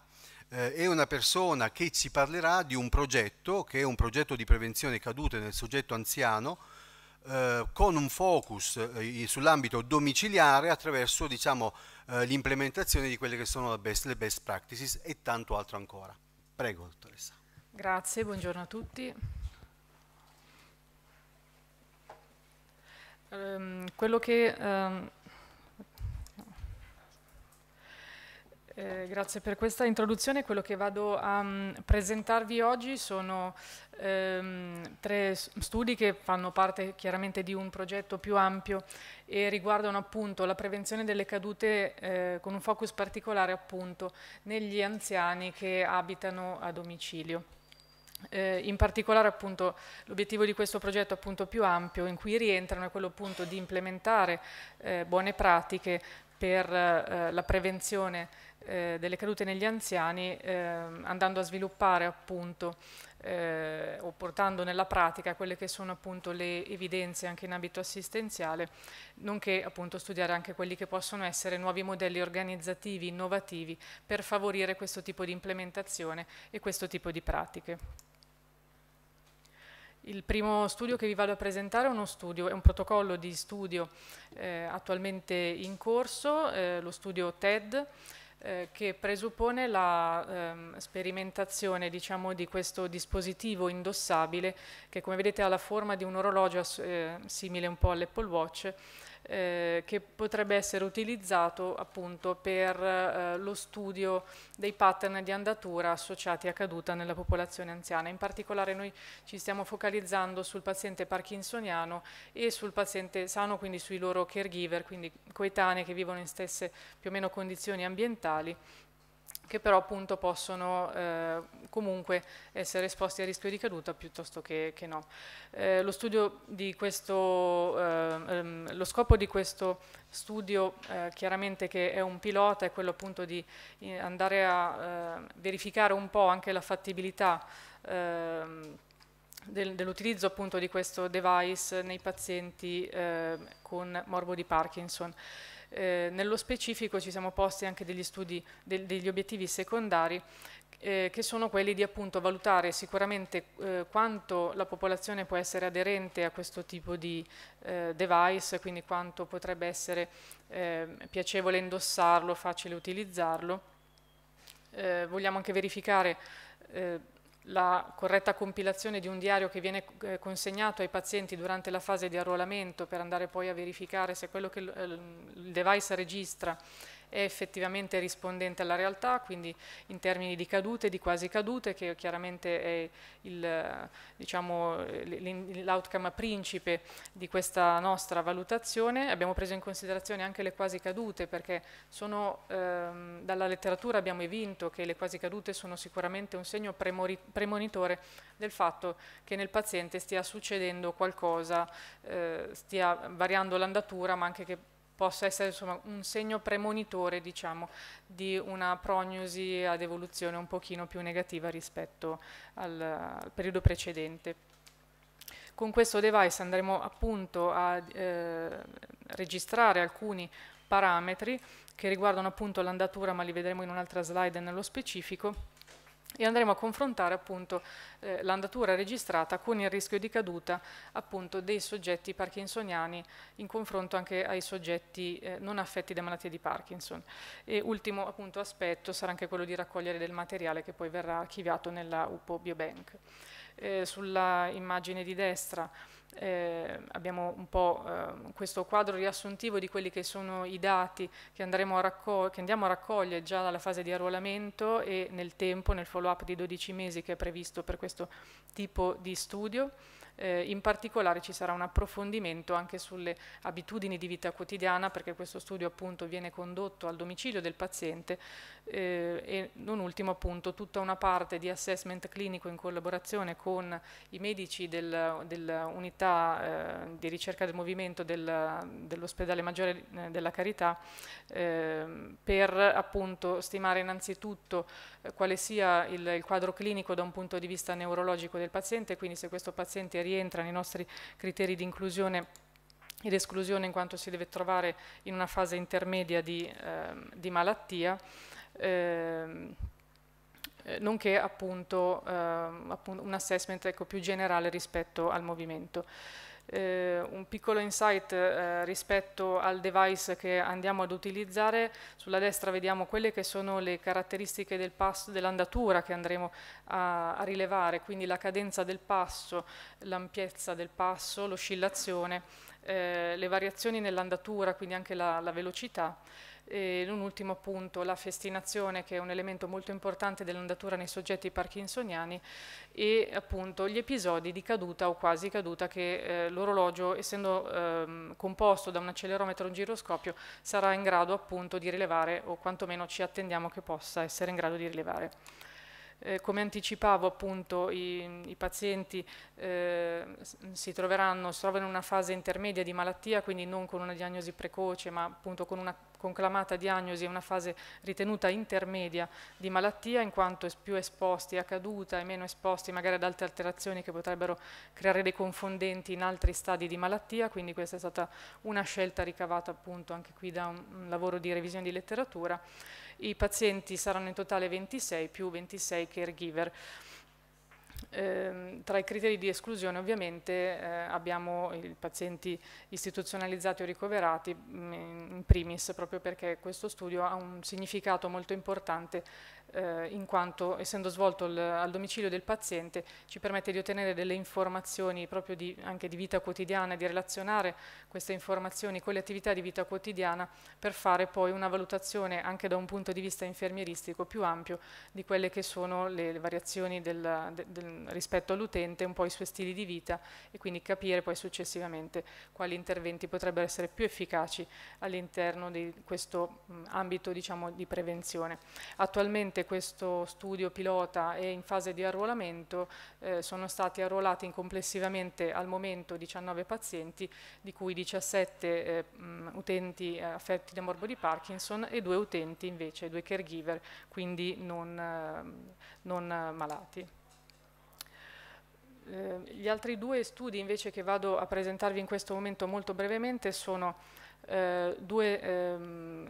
eh, è una persona che ci parlerà di un progetto che è un progetto di prevenzione cadute nel soggetto anziano eh, con un focus eh, sull'ambito domiciliare attraverso diciamo, eh, l'implementazione di quelle che sono le best, le best practices e tanto altro ancora. Prego, dottoressa. Grazie, buongiorno a tutti. Um, quello che um, Eh, grazie per questa introduzione. Quello che vado a um, presentarvi oggi sono ehm, tre studi che fanno parte chiaramente di un progetto più ampio e riguardano appunto la prevenzione delle cadute eh, con un focus particolare appunto negli anziani che abitano a domicilio. Eh, in particolare l'obiettivo di questo progetto più ampio in cui rientrano è quello appunto di implementare eh, buone pratiche per eh, la prevenzione eh, delle cadute negli anziani eh, andando a sviluppare appunto eh, o portando nella pratica quelle che sono appunto le evidenze anche in ambito assistenziale, nonché appunto studiare anche quelli che possono essere nuovi modelli organizzativi innovativi per favorire questo tipo di implementazione e questo tipo di pratiche. Il primo studio che vi vado a presentare è, uno studio, è un protocollo di studio eh, attualmente in corso, eh, lo studio TED, eh, che presuppone la ehm, sperimentazione diciamo, di questo dispositivo indossabile che come vedete ha la forma di un orologio eh, simile un po' all'Apple Watch eh, che potrebbe essere utilizzato appunto per eh, lo studio dei pattern di andatura associati a caduta nella popolazione anziana. In particolare noi ci stiamo focalizzando sul paziente parkinsoniano e sul paziente sano, quindi sui loro caregiver, quindi coetanei che vivono in stesse più o meno condizioni ambientali che però appunto possono eh, comunque essere esposti a rischio di caduta piuttosto che, che no. Eh, lo, questo, eh, ehm, lo, scopo di questo studio eh, chiaramente che è un pilota è quello appunto di eh, andare a verificare un po' anche la fattibilità ehm, dell'utilizzo appunto di questo device nei pazienti eh, con morbo di Parkinson. Eh, nello specifico ci siamo posti anche degli studi, de degli obiettivi secondari eh, che sono quelli di appunto valutare sicuramente eh, quanto la popolazione può essere aderente a questo tipo di eh, device, quindi quanto potrebbe essere eh, piacevole indossarlo, facile utilizzarlo. Eh, vogliamo anche verificare eh, la corretta compilazione di un diario che viene eh, consegnato ai pazienti durante la fase di arruolamento per andare poi a verificare se quello che eh, il device registra è effettivamente rispondente alla realtà, quindi in termini di cadute, di quasi cadute, che chiaramente è diciamo, l'outcome diciamo, principe di questa nostra valutazione. Abbiamo preso in considerazione anche le quasi cadute, perché sono, ehm, dalla letteratura abbiamo evinto che le quasi cadute sono sicuramente un segno premonitore del fatto che nel paziente stia succedendo qualcosa, eh, stia variando l'andatura, ma anche che possa essere insomma, un segno premonitore diciamo, di una prognosi ad evoluzione un pochino più negativa rispetto al, al periodo precedente. Con questo device andremo appunto a eh, registrare alcuni parametri che riguardano appunto l'andatura, ma li vedremo in un'altra slide nello specifico, e andremo a confrontare appunto eh, l'andatura registrata con il rischio di caduta appunto dei soggetti parkinsoniani in confronto anche ai soggetti eh, non affetti da malattie di Parkinson. E ultimo appunto aspetto sarà anche quello di raccogliere del materiale che poi verrà archiviato nella UPO Biobank. Eh, sulla immagine di destra eh, abbiamo un po' eh, questo quadro riassuntivo di quelli che sono i dati che, a che andiamo a raccogliere già dalla fase di arruolamento e nel tempo, nel follow up di 12 mesi che è previsto per questo tipo di studio. Eh, in particolare ci sarà un approfondimento anche sulle abitudini di vita quotidiana perché questo studio appunto viene condotto al domicilio del paziente eh, e non ultimo appunto tutta una parte di assessment clinico in collaborazione con i medici del, dell'unità eh, di ricerca del movimento del, dell'ospedale maggiore eh, della Carità eh, per appunto stimare innanzitutto eh, quale sia il, il, quadro clinico da un punto di vista neurologico del paziente, quindi se questo paziente rientra nei nostri criteri di inclusione ed esclusione in quanto si deve trovare in una fase intermedia di, ehm, di malattia ehm, eh, nonché appunto, ehm, appunto un assessment ecco, più generale rispetto al movimento. Eh, un piccolo insight eh, rispetto al device che andiamo ad utilizzare. Sulla destra vediamo quelle che sono le caratteristiche del passo, dell'andatura che andremo a, a, rilevare, quindi la cadenza del passo, l'ampiezza del passo, l'oscillazione, eh, le variazioni nell'andatura, quindi anche la, la velocità. E eh, un ultimo punto, la festinazione che è un elemento molto importante dell'ondatura nei soggetti parkinsoniani e appunto gli episodi di caduta o quasi caduta che eh, l'orologio essendo ehm, composto da un accelerometro e un giroscopio sarà in grado appunto di rilevare o quantomeno ci attendiamo che possa essere in grado di rilevare. Eh, come anticipavo appunto i, i pazienti eh, si troveranno, si trovano in una fase intermedia di malattia, quindi non con una diagnosi precoce ma appunto con una conclamata diagnosi è una fase ritenuta intermedia di malattia, in quanto più esposti a caduta e meno esposti magari ad altre alterazioni che potrebbero creare dei confondenti in altri stadi di malattia, quindi questa è stata una scelta ricavata appunto anche qui da un lavoro di revisione di letteratura. I pazienti saranno in totale 26 più 26 caregiver. Eh, tra i criteri di esclusione ovviamente eh, abbiamo i pazienti istituzionalizzati o ricoverati mm, in primis proprio perché questo studio ha un significato molto importante eh, in quanto essendo svolto il, al domicilio del paziente ci permette di ottenere delle informazioni proprio di, anche di vita quotidiana, di relazionare queste informazioni con le attività di vita quotidiana per fare poi una valutazione anche da un punto di vista infermieristico più ampio di quelle che sono le, variazioni del, de, del, rispetto all'utente, un po' i suoi stili di vita e quindi capire poi successivamente quali interventi potrebbero essere più efficaci all'interno di questo mm, ambito diciamo, di prevenzione. Attualmente durante questo studio pilota e in fase di arruolamento eh, sono stati arruolati in complessivamente al momento 19 pazienti, di cui 17 eh, utenti eh, affetti da morbo di Parkinson e due utenti invece, due caregiver, quindi non, ehm, non eh, malati eh, gli altri due studi invece che vado a presentarvi in questo momento molto brevemente sono eh, due ehm,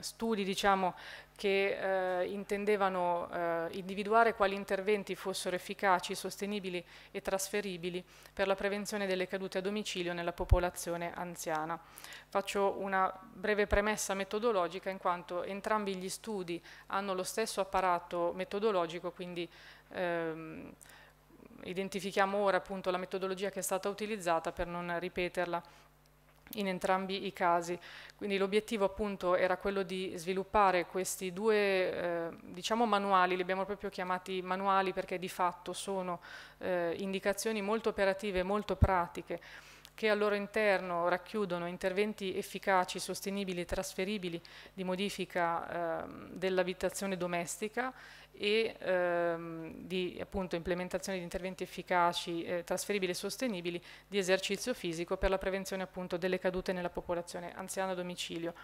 studi diciamo, che eh, intendevano eh, individuare quali interventi fossero efficaci, sostenibili e trasferibili per la prevenzione delle cadute a domicilio nella popolazione anziana. Faccio una breve premessa metodologica in quanto entrambi gli studi hanno lo stesso apparato metodologico, quindi ehm, identifichiamo ora appunto la metodologia che è stata utilizzata per non ripeterla in entrambi i casi. Quindi l'obiettivo appunto era quello di sviluppare questi due eh, diciamo manuali, li abbiamo proprio chiamati manuali perché di fatto sono eh, indicazioni molto operative, molto pratiche che al loro interno racchiudono interventi efficaci, sostenibili e trasferibili di modifica eh, dell'abitazione domestica e ehm, di appunto, implementazione di interventi efficaci, eh, trasferibili e sostenibili di esercizio fisico per la prevenzione appunto, delle cadute nella popolazione anziana a domicilio.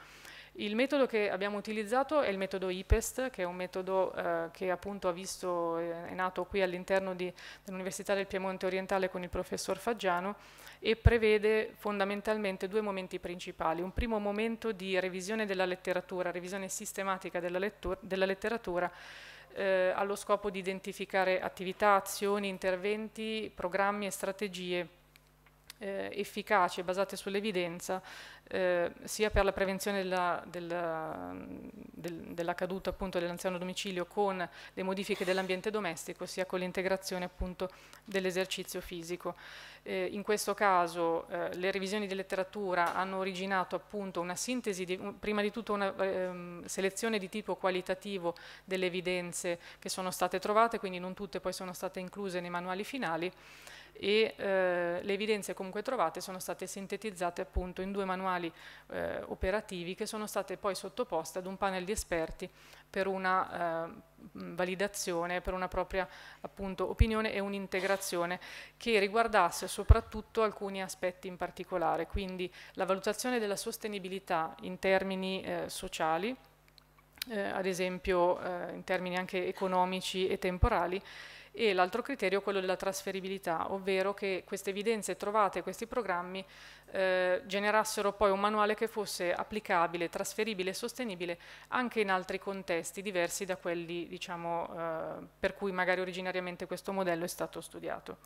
Il metodo che abbiamo utilizzato è il metodo IPEST, che è un metodo eh, che appunto visto, eh, è nato qui all'interno dell'Università del Piemonte Orientale con il professor Faggiano, e prevede fondamentalmente due momenti principali. Un primo momento di revisione della letteratura, revisione sistematica della, della letteratura eh, allo scopo di identificare attività, azioni, interventi, programmi e strategie eh, efficaci e basate sull'evidenza eh, sia per la prevenzione della, della, del, della caduta dell'anziano domicilio con le modifiche dell'ambiente domestico sia con l'integrazione dell'esercizio fisico. Eh, in questo caso eh, le revisioni di letteratura hanno originato appunto una sintesi, di, un, prima di tutto una ehm, selezione di tipo qualitativo delle evidenze che sono state trovate, quindi non tutte poi sono state incluse nei manuali finali e eh, le evidenze comunque trovate sono state sintetizzate appunto in due manuali eh, operativi che sono state poi sottoposte ad un panel di esperti per una eh, validazione per una propria appunto, opinione e un'integrazione che riguardasse soprattutto alcuni aspetti in particolare, quindi la valutazione della sostenibilità in termini eh, sociali, eh, ad esempio eh, in termini anche economici e temporali, e l'altro criterio è quello della trasferibilità, ovvero che queste evidenze trovate, questi programmi, eh, generassero poi un manuale che fosse applicabile, trasferibile e sostenibile anche in altri contesti diversi da quelli diciamo, eh, per cui magari originariamente questo modello è stato studiato.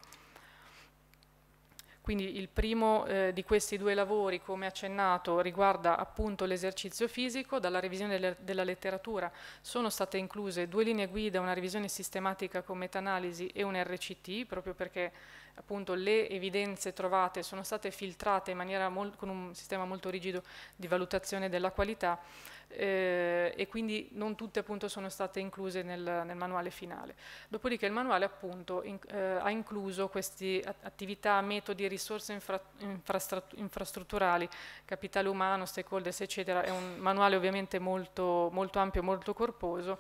Quindi il primo eh, di questi due lavori, come accennato, riguarda appunto l'esercizio fisico. Dalla revisione delle, della letteratura sono state incluse due linee guida, una revisione sistematica con meta-analisi e un RCT, proprio perché appunto le evidenze trovate sono state filtrate con un sistema molto rigido di valutazione della qualità eh, e quindi non tutte appunto sono state incluse nel, nel manuale finale. Dopodiché il manuale appunto in, eh, ha incluso queste attività, metodi risorse infra, infrastra, infrastrutturali, capitale umano, stakeholders eccetera, è un manuale ovviamente molto, molto ampio, molto corposo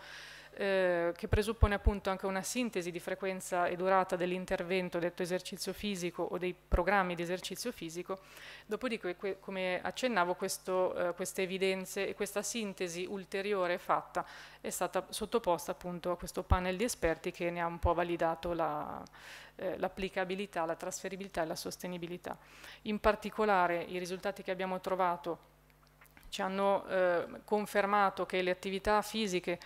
eh, che presuppone appunto anche una sintesi di frequenza e durata dell'intervento, detto esercizio fisico o dei programmi di esercizio fisico, dopodiché come accennavo questo, eh, queste evidenze e questa sintesi ulteriore fatta è stata sottoposta appunto a questo panel di esperti che ne ha un po' validato la, eh, l'applicabilità, la trasferibilità e la sostenibilità. In particolare i risultati che abbiamo trovato ci hanno eh, confermato che le attività fisiche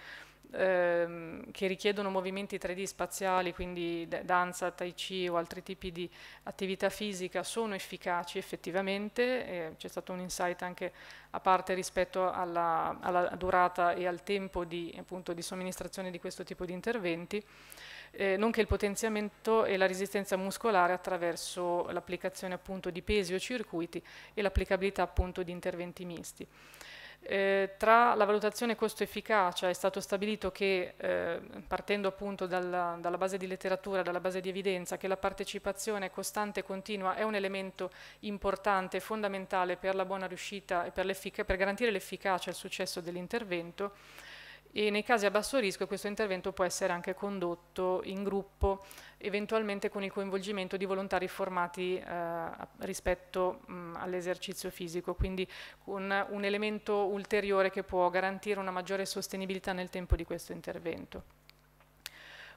ehm, che richiedono movimenti 3D spaziali, quindi danza, tai chi o altri tipi di attività fisica, sono efficaci effettivamente. Eh, C'è stato un insight anche a parte rispetto alla, alla durata e al tempo di, appunto, di somministrazione di questo tipo di interventi. Eh, nonché il potenziamento e la resistenza muscolare attraverso l'applicazione appunto di pesi o circuiti e l'applicabilità appunto di interventi misti. Eh, tra la valutazione costo-efficacia è stato stabilito che, eh, partendo appunto dalla, dalla, base di letteratura, dalla base di evidenza, che la partecipazione costante e continua è un elemento importante, fondamentale per la buona riuscita e per, per garantire l'efficacia e il successo dell'intervento, e nei casi a basso rischio questo intervento può essere anche condotto in gruppo, eventualmente con il coinvolgimento di volontari formati eh, rispetto all'esercizio fisico, quindi un, un elemento ulteriore che può garantire una maggiore sostenibilità nel tempo di questo intervento.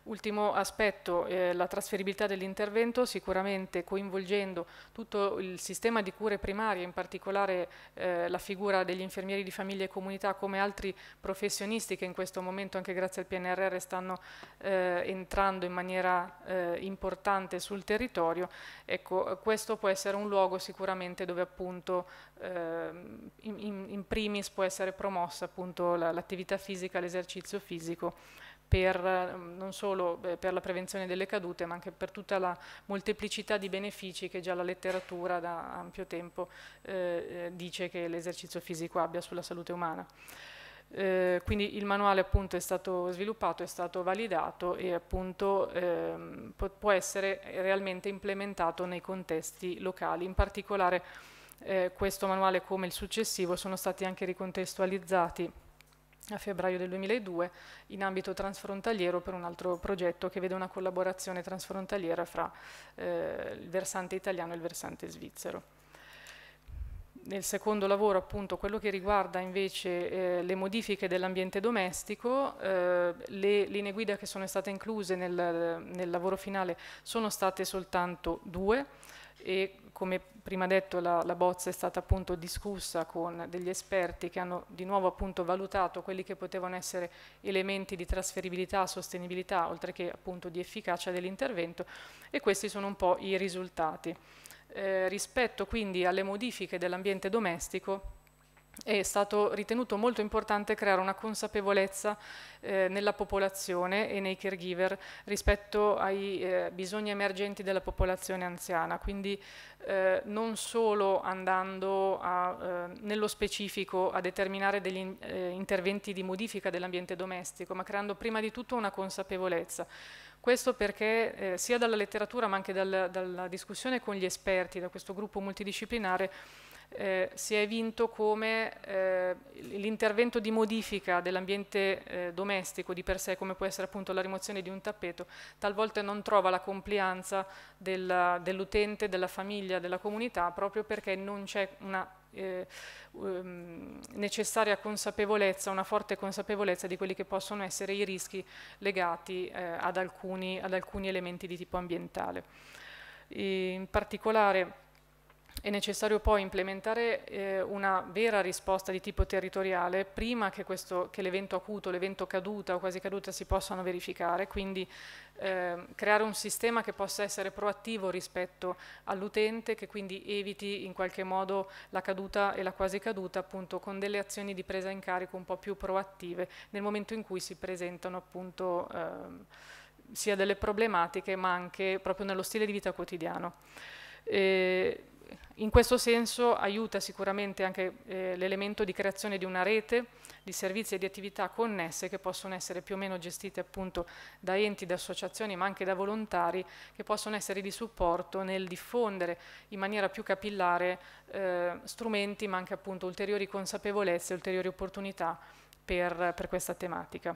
Ultimo aspetto, eh, la trasferibilità dell'intervento, sicuramente coinvolgendo tutto il sistema di cure primarie, in particolare eh, la figura degli infermieri di famiglia e comunità come altri professionisti che in questo momento anche grazie al PNRR stanno eh, entrando in maniera eh, importante sul territorio, ecco, questo può essere un luogo sicuramente dove appunto ehm, in, in primis può essere promossa appunto l'attività fisica, l'esercizio fisico per, ehm, non solo per la prevenzione delle cadute ma anche per tutta la molteplicità di benefici che già la letteratura da ampio tempo eh, eh, dice che l'esercizio fisico abbia sulla salute umana. Eh, quindi il manuale appunto è stato sviluppato, è stato validato e appunto ehm, può essere realmente implementato nei contesti locali. In particolare eh, questo manuale come il successivo sono stati anche ricontestualizzati a febbraio del 2002 in ambito transfrontaliero per un altro progetto che vede una collaborazione transfrontaliera fra eh, il versante italiano e il versante svizzero. Nel secondo lavoro, appunto, quello che riguarda invece eh, le modifiche dell'ambiente domestico, eh, le linee guida che sono state incluse nel, nel lavoro finale sono state soltanto due e come prima detto la, la, bozza è stata appunto discussa con degli esperti che hanno di nuovo appunto valutato quelli che potevano essere elementi di trasferibilità, sostenibilità, oltre che appunto di efficacia dell'intervento e questi sono un po' i risultati. Eh, rispetto quindi alle modifiche dell'ambiente domestico, è stato ritenuto molto importante creare una consapevolezza eh, nella popolazione e nei caregiver rispetto ai eh, bisogni emergenti della popolazione anziana, quindi eh, non solo andando a, eh, nello specifico a determinare degli eh, interventi di modifica dell'ambiente domestico, ma creando prima di tutto una consapevolezza. Questo perché eh, sia dalla letteratura ma anche dal, dalla discussione con gli esperti, da questo gruppo multidisciplinare, eh, si è vinto come eh, l'intervento di modifica dell'ambiente eh, domestico di per sé, come può essere appunto la rimozione di un tappeto, talvolta non trova la complianza dell'utente, della famiglia, della comunità, proprio perché non c'è una um, necessaria consapevolezza, una forte consapevolezza di quelli che possono essere i rischi legati eh, ad alcuni, ad, alcuni, elementi di tipo ambientale. E in particolare è necessario poi implementare eh, una vera risposta di tipo territoriale prima che, che l'evento acuto, l'evento caduta o quasi caduta si possano verificare, quindi eh, creare un sistema che possa essere proattivo rispetto all'utente, che quindi eviti in qualche modo la caduta e la quasi caduta appunto con delle azioni di presa in carico un po' più proattive nel momento in cui si presentano appunto... Ehm, sia delle problematiche ma anche proprio nello stile di vita quotidiano. Eh, in questo senso aiuta sicuramente anche eh, l'elemento di creazione di una rete di servizi e di attività connesse che possono essere più o meno gestite appunto da enti, da associazioni ma anche da volontari che possono essere di supporto nel diffondere in maniera più capillare eh, strumenti ma anche appunto ulteriori consapevolezze, ulteriori opportunità per, per questa tematica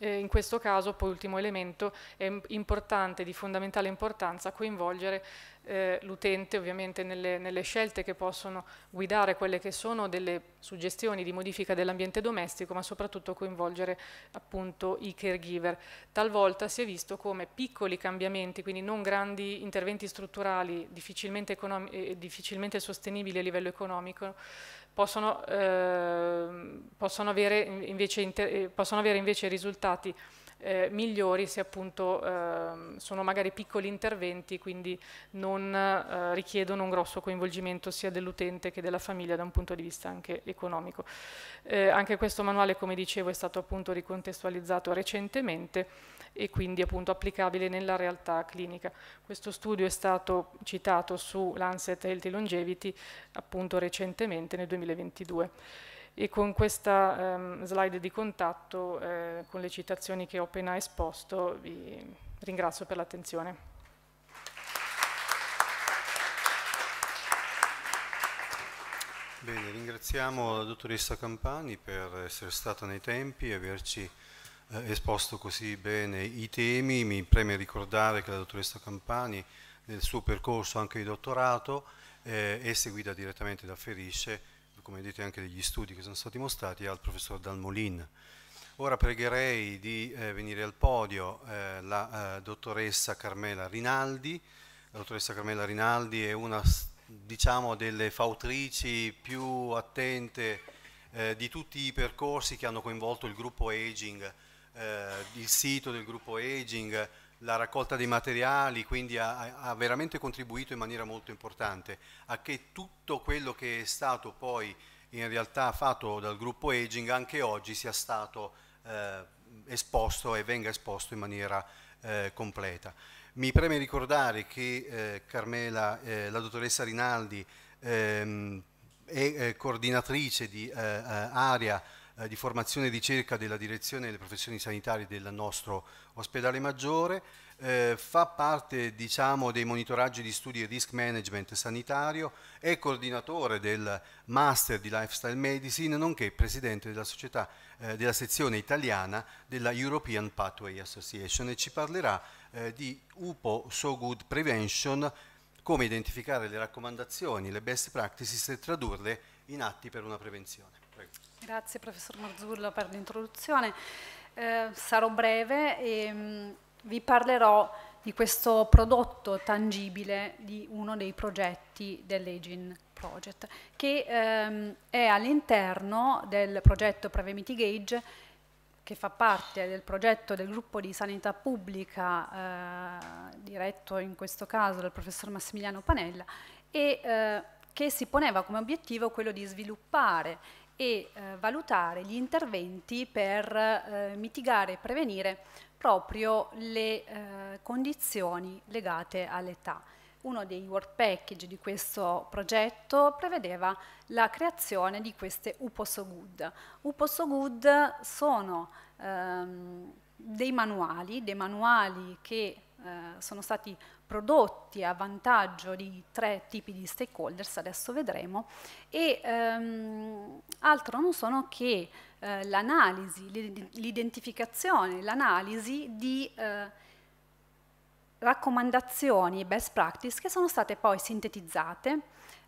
in questo caso, poi ultimo elemento, è importante, di fondamentale importanza, coinvolgere eh, l'utente ovviamente nelle, nelle, scelte che possono guidare quelle che sono delle suggestioni di modifica dell'ambiente domestico, ma soprattutto coinvolgere appunto i caregiver. Talvolta si è visto come piccoli cambiamenti, quindi non grandi interventi strutturali difficilmente, eh, difficilmente sostenibili a livello economico, possono, ehm, eh, possono, avere invece, possono avere invece risultati eh, migliori se appunto eh, sono magari piccoli interventi, quindi non eh, richiedono un grosso coinvolgimento sia dell'utente che della famiglia da un punto di vista anche economico. Eh, anche questo manuale, come dicevo, è stato appunto ricontestualizzato recentemente e quindi appunto applicabile nella realtà clinica. Questo studio è stato citato su Lancet Healthy Longevity appunto recentemente nel 2022 e con questa ehm, slide di contatto eh, con le citazioni che ho appena esposto vi ringrazio per l'attenzione. Bene, ringraziamo la dottoressa Campani per essere stata nei tempi e averci eh, esposto così bene i temi. Mi preme ricordare che la dottoressa Campani nel suo percorso anche di dottorato eh, è seguita direttamente da Ferisce come vedete anche degli studi che sono stati mostrati, al professor Dalmolin. Ora pregherei di eh, venire al podio eh, la eh, dottoressa Carmela Rinaldi. La dottoressa Carmela Rinaldi è una diciamo, delle fautrici più attente eh, di tutti i percorsi che hanno coinvolto il gruppo Aging, eh, il sito del gruppo Aging, la raccolta dei materiali, quindi ha, ha, veramente contribuito in maniera molto importante a che tutto quello che è stato poi in realtà fatto dal gruppo Aging anche oggi sia stato eh, esposto e venga esposto in maniera eh, completa. Mi preme ricordare che eh, Carmela, eh, la dottoressa Rinaldi, ehm, è eh, coordinatrice di eh, ARIA eh, di formazione e ricerca della direzione delle professioni sanitarie del nostro ospedale maggiore, eh, fa parte diciamo, dei monitoraggi di studi risk management sanitario, è coordinatore del Master di Lifestyle Medicine, nonché presidente della, società, eh, della sezione italiana della European Pathway Association e ci parlerà eh, di UPO So Good Prevention come identificare le raccomandazioni, le best practices e tradurle in atti per una prevenzione. Grazie professor Marzullo per l'introduzione. Eh, sarò breve e mh, mm, vi parlerò di questo prodotto tangibile di uno dei progetti dell'Egin Project, che ehm, è all'interno del progetto Prevemity Gauge che fa parte del progetto del gruppo di sanità pubblica eh, diretto in questo caso dal professor Massimiliano Panella e eh, che si poneva come obiettivo quello di sviluppare e eh, valutare gli interventi per eh, mitigare e prevenire proprio le eh, condizioni legate all'età. Uno dei work package di questo progetto prevedeva la creazione di queste UPOSO Good. UPOSO Good sono ehm, dei manuali, dei manuali che eh, sono stati prodotti a vantaggio di tre tipi di stakeholders, adesso vedremo, e ehm, altro non sono che eh, l'analisi, l'identificazione, l'analisi di eh, raccomandazioni e best practice che sono state poi sintetizzate,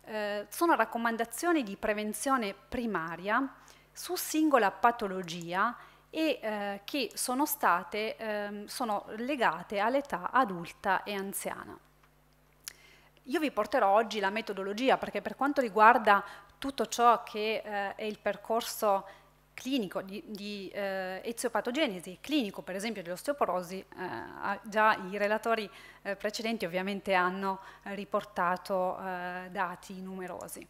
eh, sono raccomandazioni di prevenzione primaria su singola patologia e eh, che sono state ehm, sono legate all'età adulta e anziana. Io vi porterò oggi la metodologia perché per quanto riguarda tutto ciò che eh, è il percorso clinico di, di eh, eziopatogenesi, clinico per esempio dell'osteoporosi, eh, già i relatori eh, precedenti ovviamente hanno eh, riportato dati numerosi.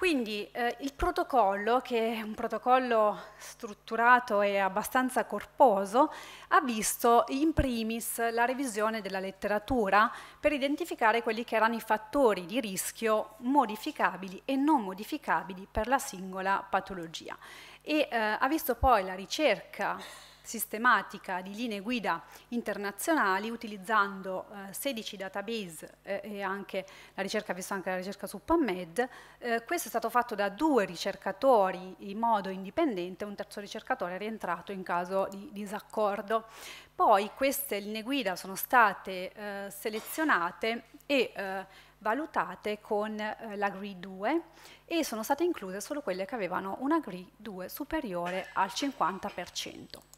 Quindi eh, il protocollo, che è un protocollo strutturato e abbastanza corposo, ha visto in primis la revisione della letteratura per identificare quelli che erano i fattori di rischio modificabili e non modificabili per la singola patologia e eh, ha visto poi la ricerca sistematica di linee guida internazionali utilizzando eh, 16 database eh, e anche la ricerca, visto anche la ricerca su PubMed. Eh, questo è stato fatto da due ricercatori in modo indipendente, un terzo ricercatore è rientrato in caso di disaccordo. Poi queste linee guida sono state eh, selezionate e eh, valutate con eh, la GRI 2 e sono state incluse solo quelle che avevano una GRI 2 superiore al 50%.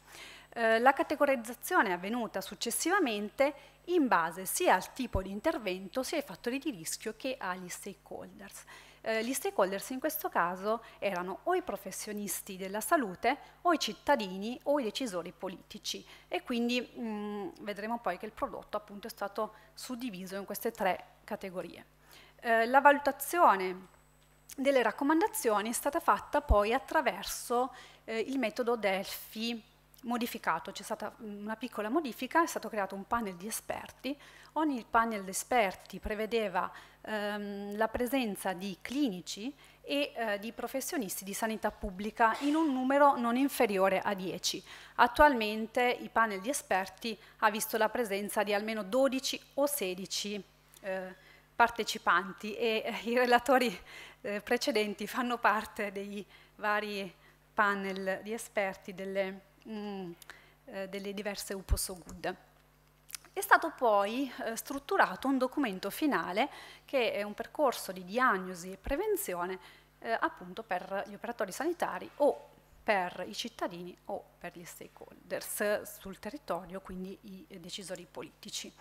Eh, la categorizzazione è avvenuta successivamente in base sia al tipo di intervento, sia ai fattori di rischio che agli stakeholders. Eh, gli stakeholders in questo caso erano o i professionisti della salute o i cittadini o i decisori politici e quindi mh, mm, vedremo poi che il prodotto appunto è stato suddiviso in queste tre categorie. Eh, la valutazione delle raccomandazioni è stata fatta poi attraverso eh, il metodo Delphi modificato, c'è stata mm, una piccola modifica, è stato creato un panel di esperti, ogni panel di esperti prevedeva ehm, la presenza di clinici e eh, di professionisti di sanità pubblica in un numero non inferiore a 10. Attualmente il panel di esperti ha visto la presenza di almeno 12 o 16 eh, partecipanti e eh, i relatori eh, precedenti fanno parte dei vari panel di esperti delle mh, mm, eh, delle diverse UPO UPOSOGUD. È stato poi eh, strutturato un documento finale che è un percorso di diagnosi e prevenzione eh, appunto per gli operatori sanitari o per i cittadini o per gli stakeholders eh, sul territorio, quindi i eh, decisori politici.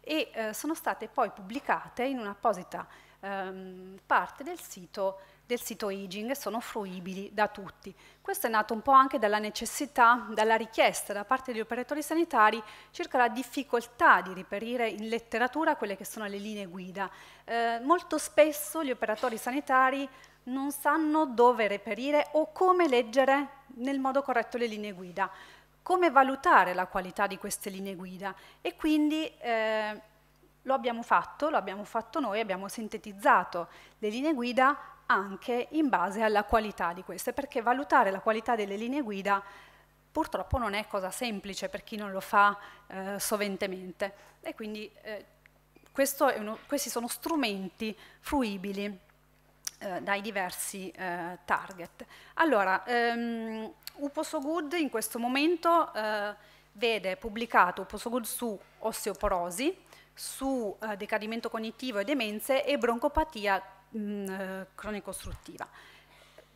E eh, sono state poi pubblicate in un'apposita ehm, parte del sito del sito Aging e sono fruibili da tutti. Questo è nato un po' anche dalla necessità, dalla richiesta da parte degli operatori sanitari circa la difficoltà di reperire in letteratura quelle che sono le linee guida. Eh, molto spesso gli operatori sanitari non sanno dove reperire o come leggere nel modo corretto le linee guida, come valutare la qualità di queste linee guida e quindi eh, lo abbiamo fatto, lo abbiamo fatto noi, abbiamo sintetizzato le linee guida anche in base alla qualità di queste, perché valutare la qualità delle linee guida purtroppo non è cosa semplice per chi non lo fa eh, soventemente. E quindi eh, uno, questi sono strumenti fruibili eh, dai diversi eh, target. Allora, ehm, So Good in questo momento eh, vede pubblicato So Good su osteoporosi, su eh, decadimento cognitivo e demenze e broncopatia mh, eh, cronicostruttiva.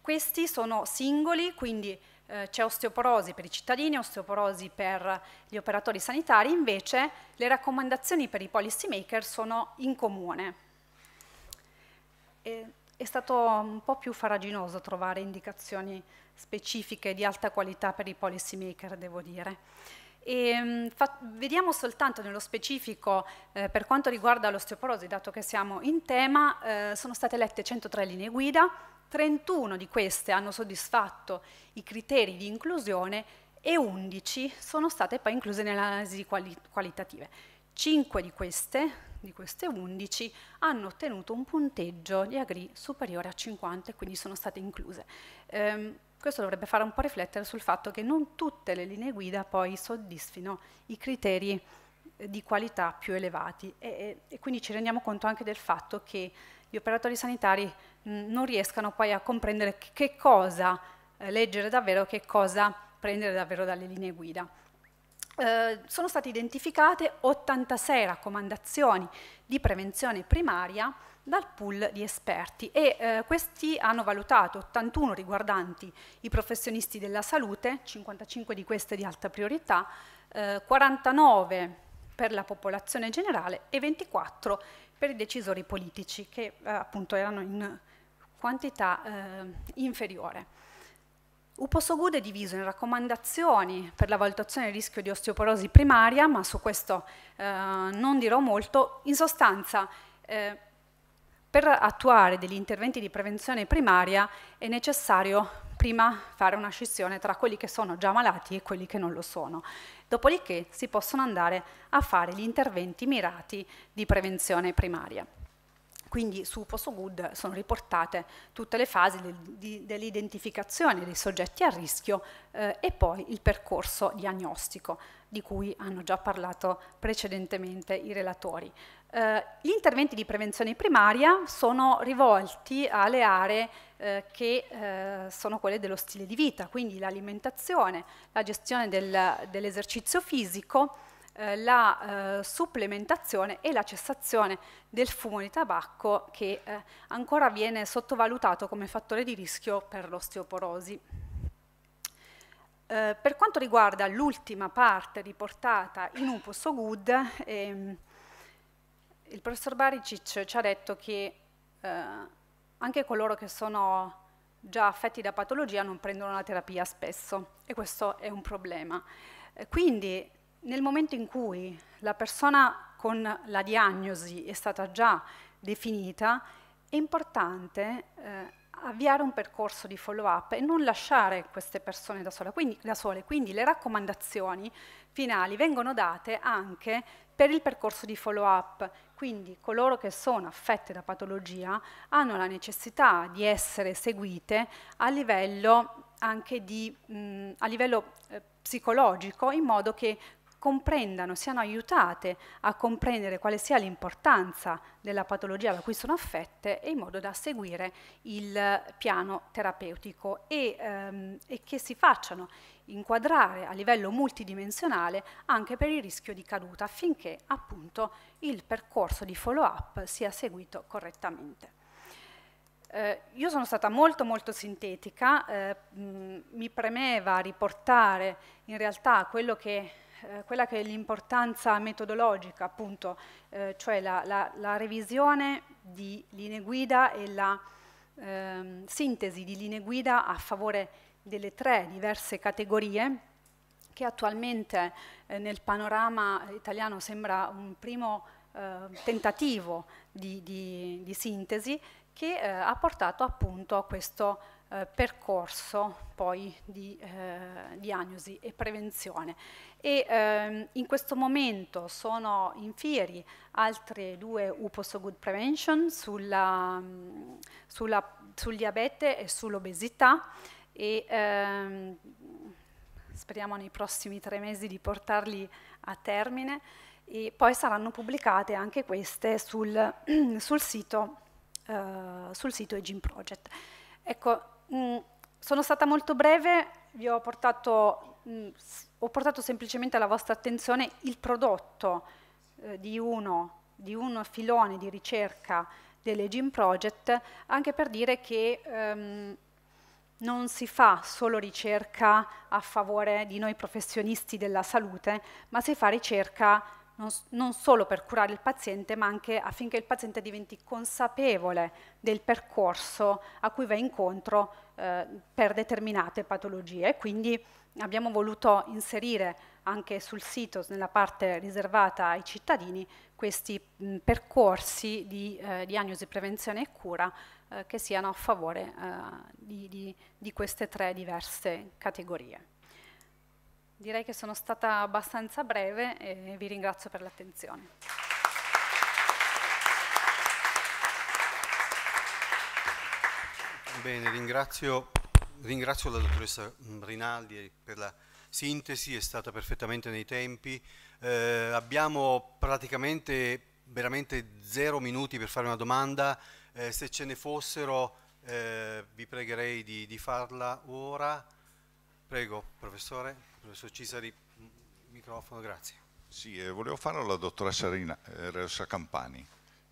Questi sono singoli, quindi eh, c'è osteoporosi per i cittadini, osteoporosi per gli operatori sanitari, invece le raccomandazioni per i policy maker sono in comune. E, è stato un po' più faraginoso trovare indicazioni specifiche di alta qualità per i policy maker, devo dire. E, ehm, fa, vediamo soltanto nello specifico, eh, per quanto riguarda l'osteoporosi, dato che siamo in tema, eh, sono state lette 103 linee guida, 31 di queste hanno soddisfatto i criteri di inclusione e 11 sono state poi incluse nelle analisi quali, qualitative. 5 di queste, di queste 11, hanno ottenuto un punteggio di Agri superiore a 50 e quindi sono state incluse. Ehm, questo dovrebbe fare un po' riflettere sul fatto che non tutte le linee guida poi soddisfino i criteri eh, di qualità più elevati e, e quindi ci rendiamo conto anche del fatto che gli operatori sanitari mh, non riescano poi a comprendere che cosa eh, leggere davvero, che cosa prendere davvero dalle linee guida. Eh, sono state identificate 86 raccomandazioni di prevenzione primaria dal pool di esperti e eh, questi hanno valutato 81 riguardanti i professionisti della salute, 55 di queste di alta priorità, eh, 49 per la popolazione generale e 24 per i decisori politici che eh, appunto erano in quantità eh, inferiore. Uposogud è diviso in raccomandazioni per la valutazione del rischio di osteoporosi primaria, ma su questo eh, non dirò molto. In sostanza, eh, per attuare degli interventi di prevenzione primaria è necessario prima fare una scissione tra quelli che sono già malati e quelli che non lo sono. Dopodiché si possono andare a fare gli interventi mirati di prevenzione primaria quindi su Poso sono riportate tutte le fasi del, dell'identificazione dei soggetti a rischio eh, e poi il percorso diagnostico di cui hanno già parlato precedentemente i relatori. Eh, gli interventi di prevenzione primaria sono rivolti alle aree eh, che eh, sono quelle dello stile di vita, quindi l'alimentazione, la gestione del, dell'esercizio fisico, eh, la eh, supplementazione e la cessazione del fumo di tabacco che eh, ancora viene sottovalutato come fattore di rischio per l'osteoporosi. Eh, per quanto riguarda l'ultima parte riportata in Upus So Good, ehm, il professor Baricic ci ha detto che eh, anche coloro che sono già affetti da patologia non prendono la terapia spesso e questo è un problema. Quindi nel momento in cui la persona con la diagnosi è stata già definita, è importante eh, avviare un percorso di follow-up e non lasciare queste persone da, sola, quindi, da, sole. Quindi le raccomandazioni finali vengono date anche per il percorso di follow-up, quindi coloro che sono affette da patologia hanno la necessità di essere seguite a livello anche di, mh, mm, a livello, eh, psicologico in modo che comprendano, siano aiutate a comprendere quale sia l'importanza della patologia da cui sono affette e in modo da seguire il piano terapeutico e, ehm, e che si facciano inquadrare a livello multidimensionale anche per il rischio di caduta affinché appunto il percorso di follow up sia seguito correttamente. Eh, io sono stata molto molto sintetica, eh, mh, mi premeva riportare in realtà quello che eh, quella che è l'importanza metodologica, appunto, eh, cioè la, la, la, revisione di linee guida e la eh, sintesi di linee guida a favore delle tre diverse categorie che attualmente eh, nel panorama italiano sembra un primo eh, tentativo di, di, di, sintesi che ha portato appunto a questo eh, percorso poi di eh, diagnosi e prevenzione. E, ehm, in questo momento sono in fieri altre due UPOSO Good Prevention sulla, sulla, sul diabete e sull'obesità e ehm, speriamo nei prossimi tre mesi di portarli a termine e poi saranno pubblicate anche queste sul, sul sito, eh, sito Egin Project. Ecco, Mm, sono stata molto breve, vi ho portato, mh, mm, ho portato semplicemente alla vostra attenzione il prodotto eh, di, uno, di un filone di ricerca delle Gene Project, anche per dire che ehm, non si fa solo ricerca a favore di noi professionisti della salute, ma si fa ricerca non, non solo per curare il paziente, ma anche affinché il paziente diventi consapevole del percorso a cui va incontro eh, per determinate patologie. Quindi abbiamo voluto inserire anche sul sito, nella parte riservata ai cittadini, questi mh, percorsi di eh, diagnosi, prevenzione e cura eh, che siano a favore eh, di, di, di queste tre diverse categorie. Direi che sono stata abbastanza breve e vi ringrazio per l'attenzione. Bene, ringrazio, ringrazio, la dottoressa Rinaldi per la sintesi, è stata perfettamente nei tempi. Eh, abbiamo praticamente veramente zero minuti per fare una domanda, eh, se ce ne fossero eh, vi pregherei di, di farla ora. Prego, professore, professor Cisari, microfono, grazie. Sì, eh, volevo farlo alla dottoressa Rina, eh, Rosa Campani,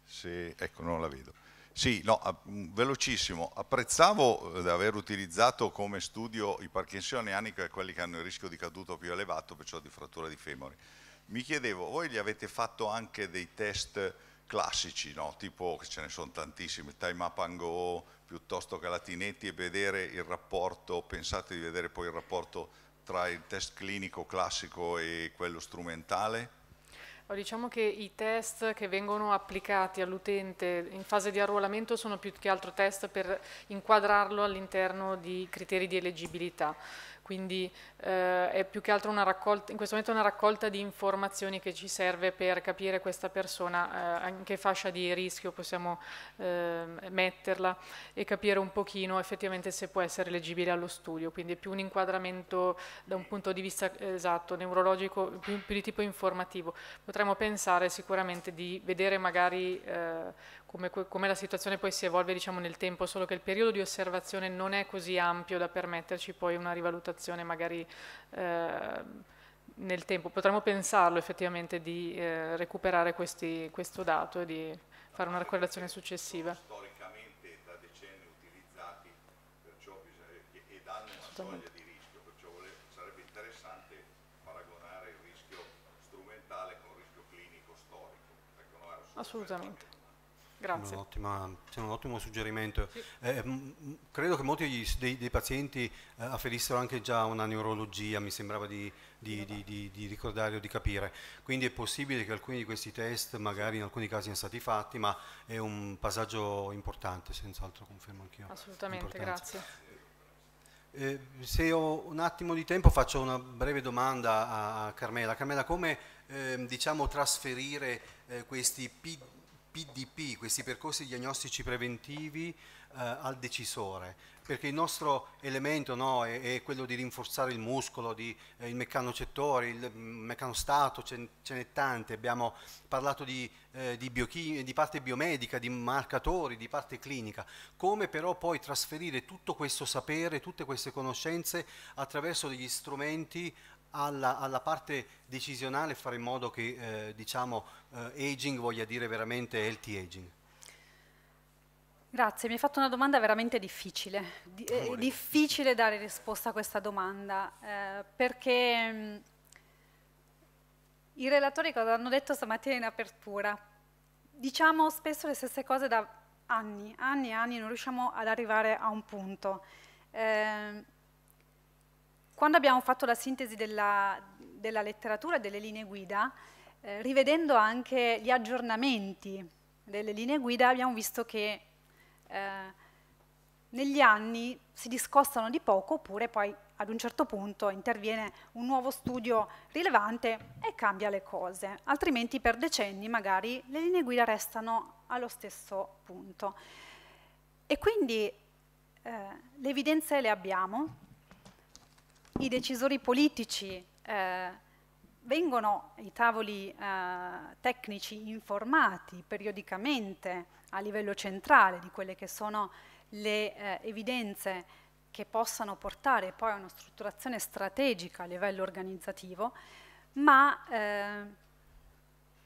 se, ecco, non la vedo. Sì, no, a, velocissimo, apprezzavo eh, di aver utilizzato come studio i parkinsoniani e quelli che hanno il rischio di caduto più elevato, perciò di frattura di femori. Mi chiedevo, voi gli avete fatto anche dei test classici, no? tipo, che ce ne sono tantissimi, time up and go, piuttosto che Latinetti e vedere il rapporto, pensate di vedere poi il rapporto tra il test clinico classico e quello strumentale? Oh, diciamo che i test che vengono applicati all'utente in fase di arruolamento sono più che altro test per inquadrarlo all'interno di criteri di eleggibilità quindi eh, è più che altro una raccolta, in questo momento una raccolta di informazioni che ci serve per capire questa persona, eh, in che fascia di rischio possiamo eh, metterla e capire un pochino effettivamente se può essere leggibile allo studio, quindi è più un inquadramento da un punto di vista esatto, neurologico, più, più di tipo informativo. Potremmo pensare sicuramente di vedere magari eh, come, come, la situazione poi si evolve diciamo, nel tempo, solo che il periodo di osservazione non è così ampio da permetterci poi una rivalutazione magari eh, nel tempo. Potremmo pensarlo effettivamente di eh, recuperare questi, questo dato e di fare una correlazione successiva. Storicamente da decenni utilizzati perciò bisogna, e danno una soglia di rischio, perciò volevo, sarebbe interessante paragonare il rischio strumentale con il rischio clinico storico. Ecco, Assolutamente. Grazie. Un, un ottimo suggerimento. Sì. Eh, eh credo che molti dei, dei, pazienti eh, afferissero anche già una neurologia, mi sembrava di, di, di, di, ricordare o di capire. Quindi è possibile che alcuni di questi test magari in alcuni casi siano stati fatti, ma è un passaggio importante, senz'altro confermo anch'io. Assolutamente, grazie. Eh, se ho un attimo di tempo faccio una breve domanda a Carmela. Carmela, come eh, diciamo, trasferire eh, questi PDP, questi percorsi diagnostici preventivi eh, al decisore, perché il nostro elemento no, è, è, quello di rinforzare il muscolo, di, eh, il meccanocettore, il mm, meccanostato, ce, ce n'è tante, abbiamo parlato di, eh, di, di parte biomedica, di marcatori, di parte clinica, come però poi trasferire tutto questo sapere, tutte queste conoscenze attraverso degli strumenti alla, alla parte decisionale fare in modo che eh, diciamo eh, aging voglia dire veramente healthy aging? Grazie, mi hai fatto una domanda veramente difficile. Di eh, difficile dare risposta a questa domanda eh, perché mh, mm, i relatori cosa hanno detto stamattina in apertura? Diciamo spesso le stesse cose da anni, anni e anni, non riusciamo ad arrivare a un punto. Eh, quando abbiamo fatto la sintesi della, della letteratura delle linee guida, eh, rivedendo anche gli aggiornamenti delle linee guida, abbiamo visto che eh, negli anni si discostano di poco oppure poi ad un certo punto interviene un nuovo studio rilevante e cambia le cose, altrimenti per decenni magari le linee guida restano allo stesso punto. E quindi eh, le evidenze le abbiamo, i decisori politici eh, vengono ai tavoli eh, tecnici informati periodicamente a livello centrale di quelle che sono le eh, evidenze che possano portare poi a una strutturazione strategica a livello organizzativo, ma eh,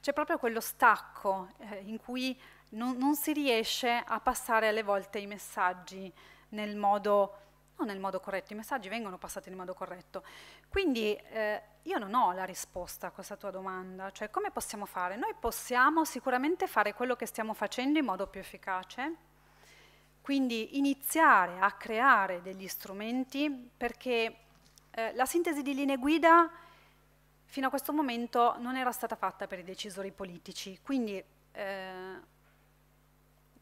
c'è proprio quello stacco eh, in cui non, non, si riesce a passare alle volte i messaggi nel modo non nel modo corretto, i messaggi vengono passati nel modo corretto. Quindi eh, io non ho la risposta a questa tua domanda, cioè come possiamo fare? Noi possiamo sicuramente fare quello che stiamo facendo in modo più efficace, quindi iniziare a creare degli strumenti perché eh, la sintesi di linee guida fino a questo momento non era stata fatta per i decisori politici, quindi eh,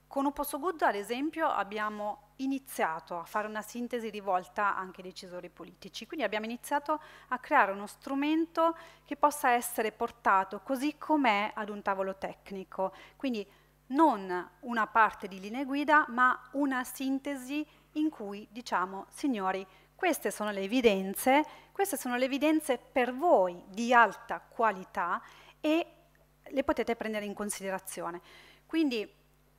con Uposo Good ad esempio abbiamo iniziato a fare una sintesi rivolta anche ai decisori politici. Quindi abbiamo iniziato a creare uno strumento che possa essere portato così com'è ad un tavolo tecnico. Quindi non una parte di linee guida, ma una sintesi in cui diciamo, signori, queste sono le evidenze, queste sono le evidenze per voi di alta qualità e le potete prendere in considerazione. Quindi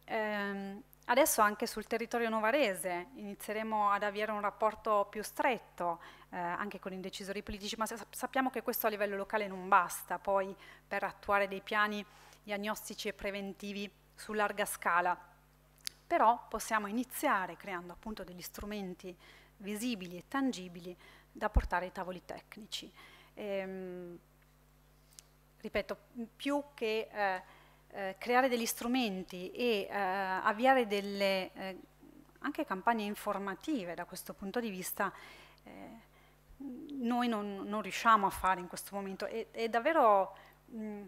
ehm, Adesso anche sul territorio novarese inizieremo ad avere un rapporto più stretto eh, anche con i decisori politici, ma sappiamo che questo a livello locale non basta poi per attuare dei piani diagnostici e preventivi su larga scala. Però possiamo iniziare creando appunto degli strumenti visibili e tangibili da portare ai tavoli tecnici. Ehm, ripeto, più che... Eh, eh, creare degli strumenti e eh, avviare delle eh, anche campagne informative da questo punto di vista eh, noi non, non, riusciamo a fare in questo momento e, è davvero mh, mm,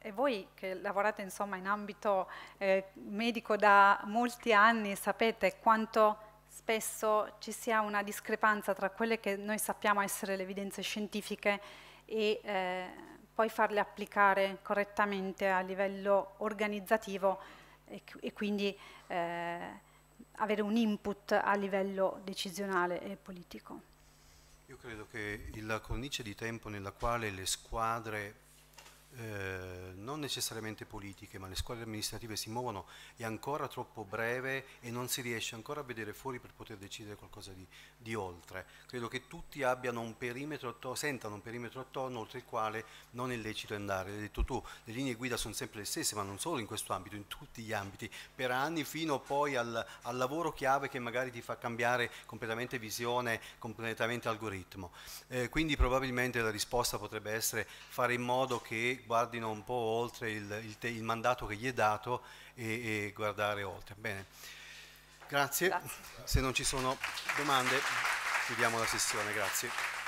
e voi che lavorate insomma, in ambito eh, medico da molti anni sapete quanto spesso ci sia una discrepanza tra quelle che noi sappiamo essere le evidenze scientifiche e poi farle applicare correttamente a livello organizzativo e, e quindi eh, avere un input a livello decisionale e politico. Io credo che la cornice di tempo nella quale le squadre eh, non necessariamente politiche, ma le scuole amministrative si muovono, è ancora troppo breve e non si riesce ancora a vedere fuori per poter decidere qualcosa di, di oltre. Credo che tutti abbiano un perimetro, sentano un perimetro attorno oltre il quale non è lecito andare. L'hai detto tu, le linee guida sono sempre le stesse, ma non solo in questo ambito, in tutti gli ambiti, per anni fino poi al, al lavoro chiave che magari ti fa cambiare completamente visione, completamente algoritmo. Eh, quindi probabilmente la risposta potrebbe essere fare in modo che guardino un po' oltre il, il, te, il mandato che gli è dato e, e guardare oltre. Bene, grazie. grazie. Se non ci sono domande chiudiamo la sessione, grazie.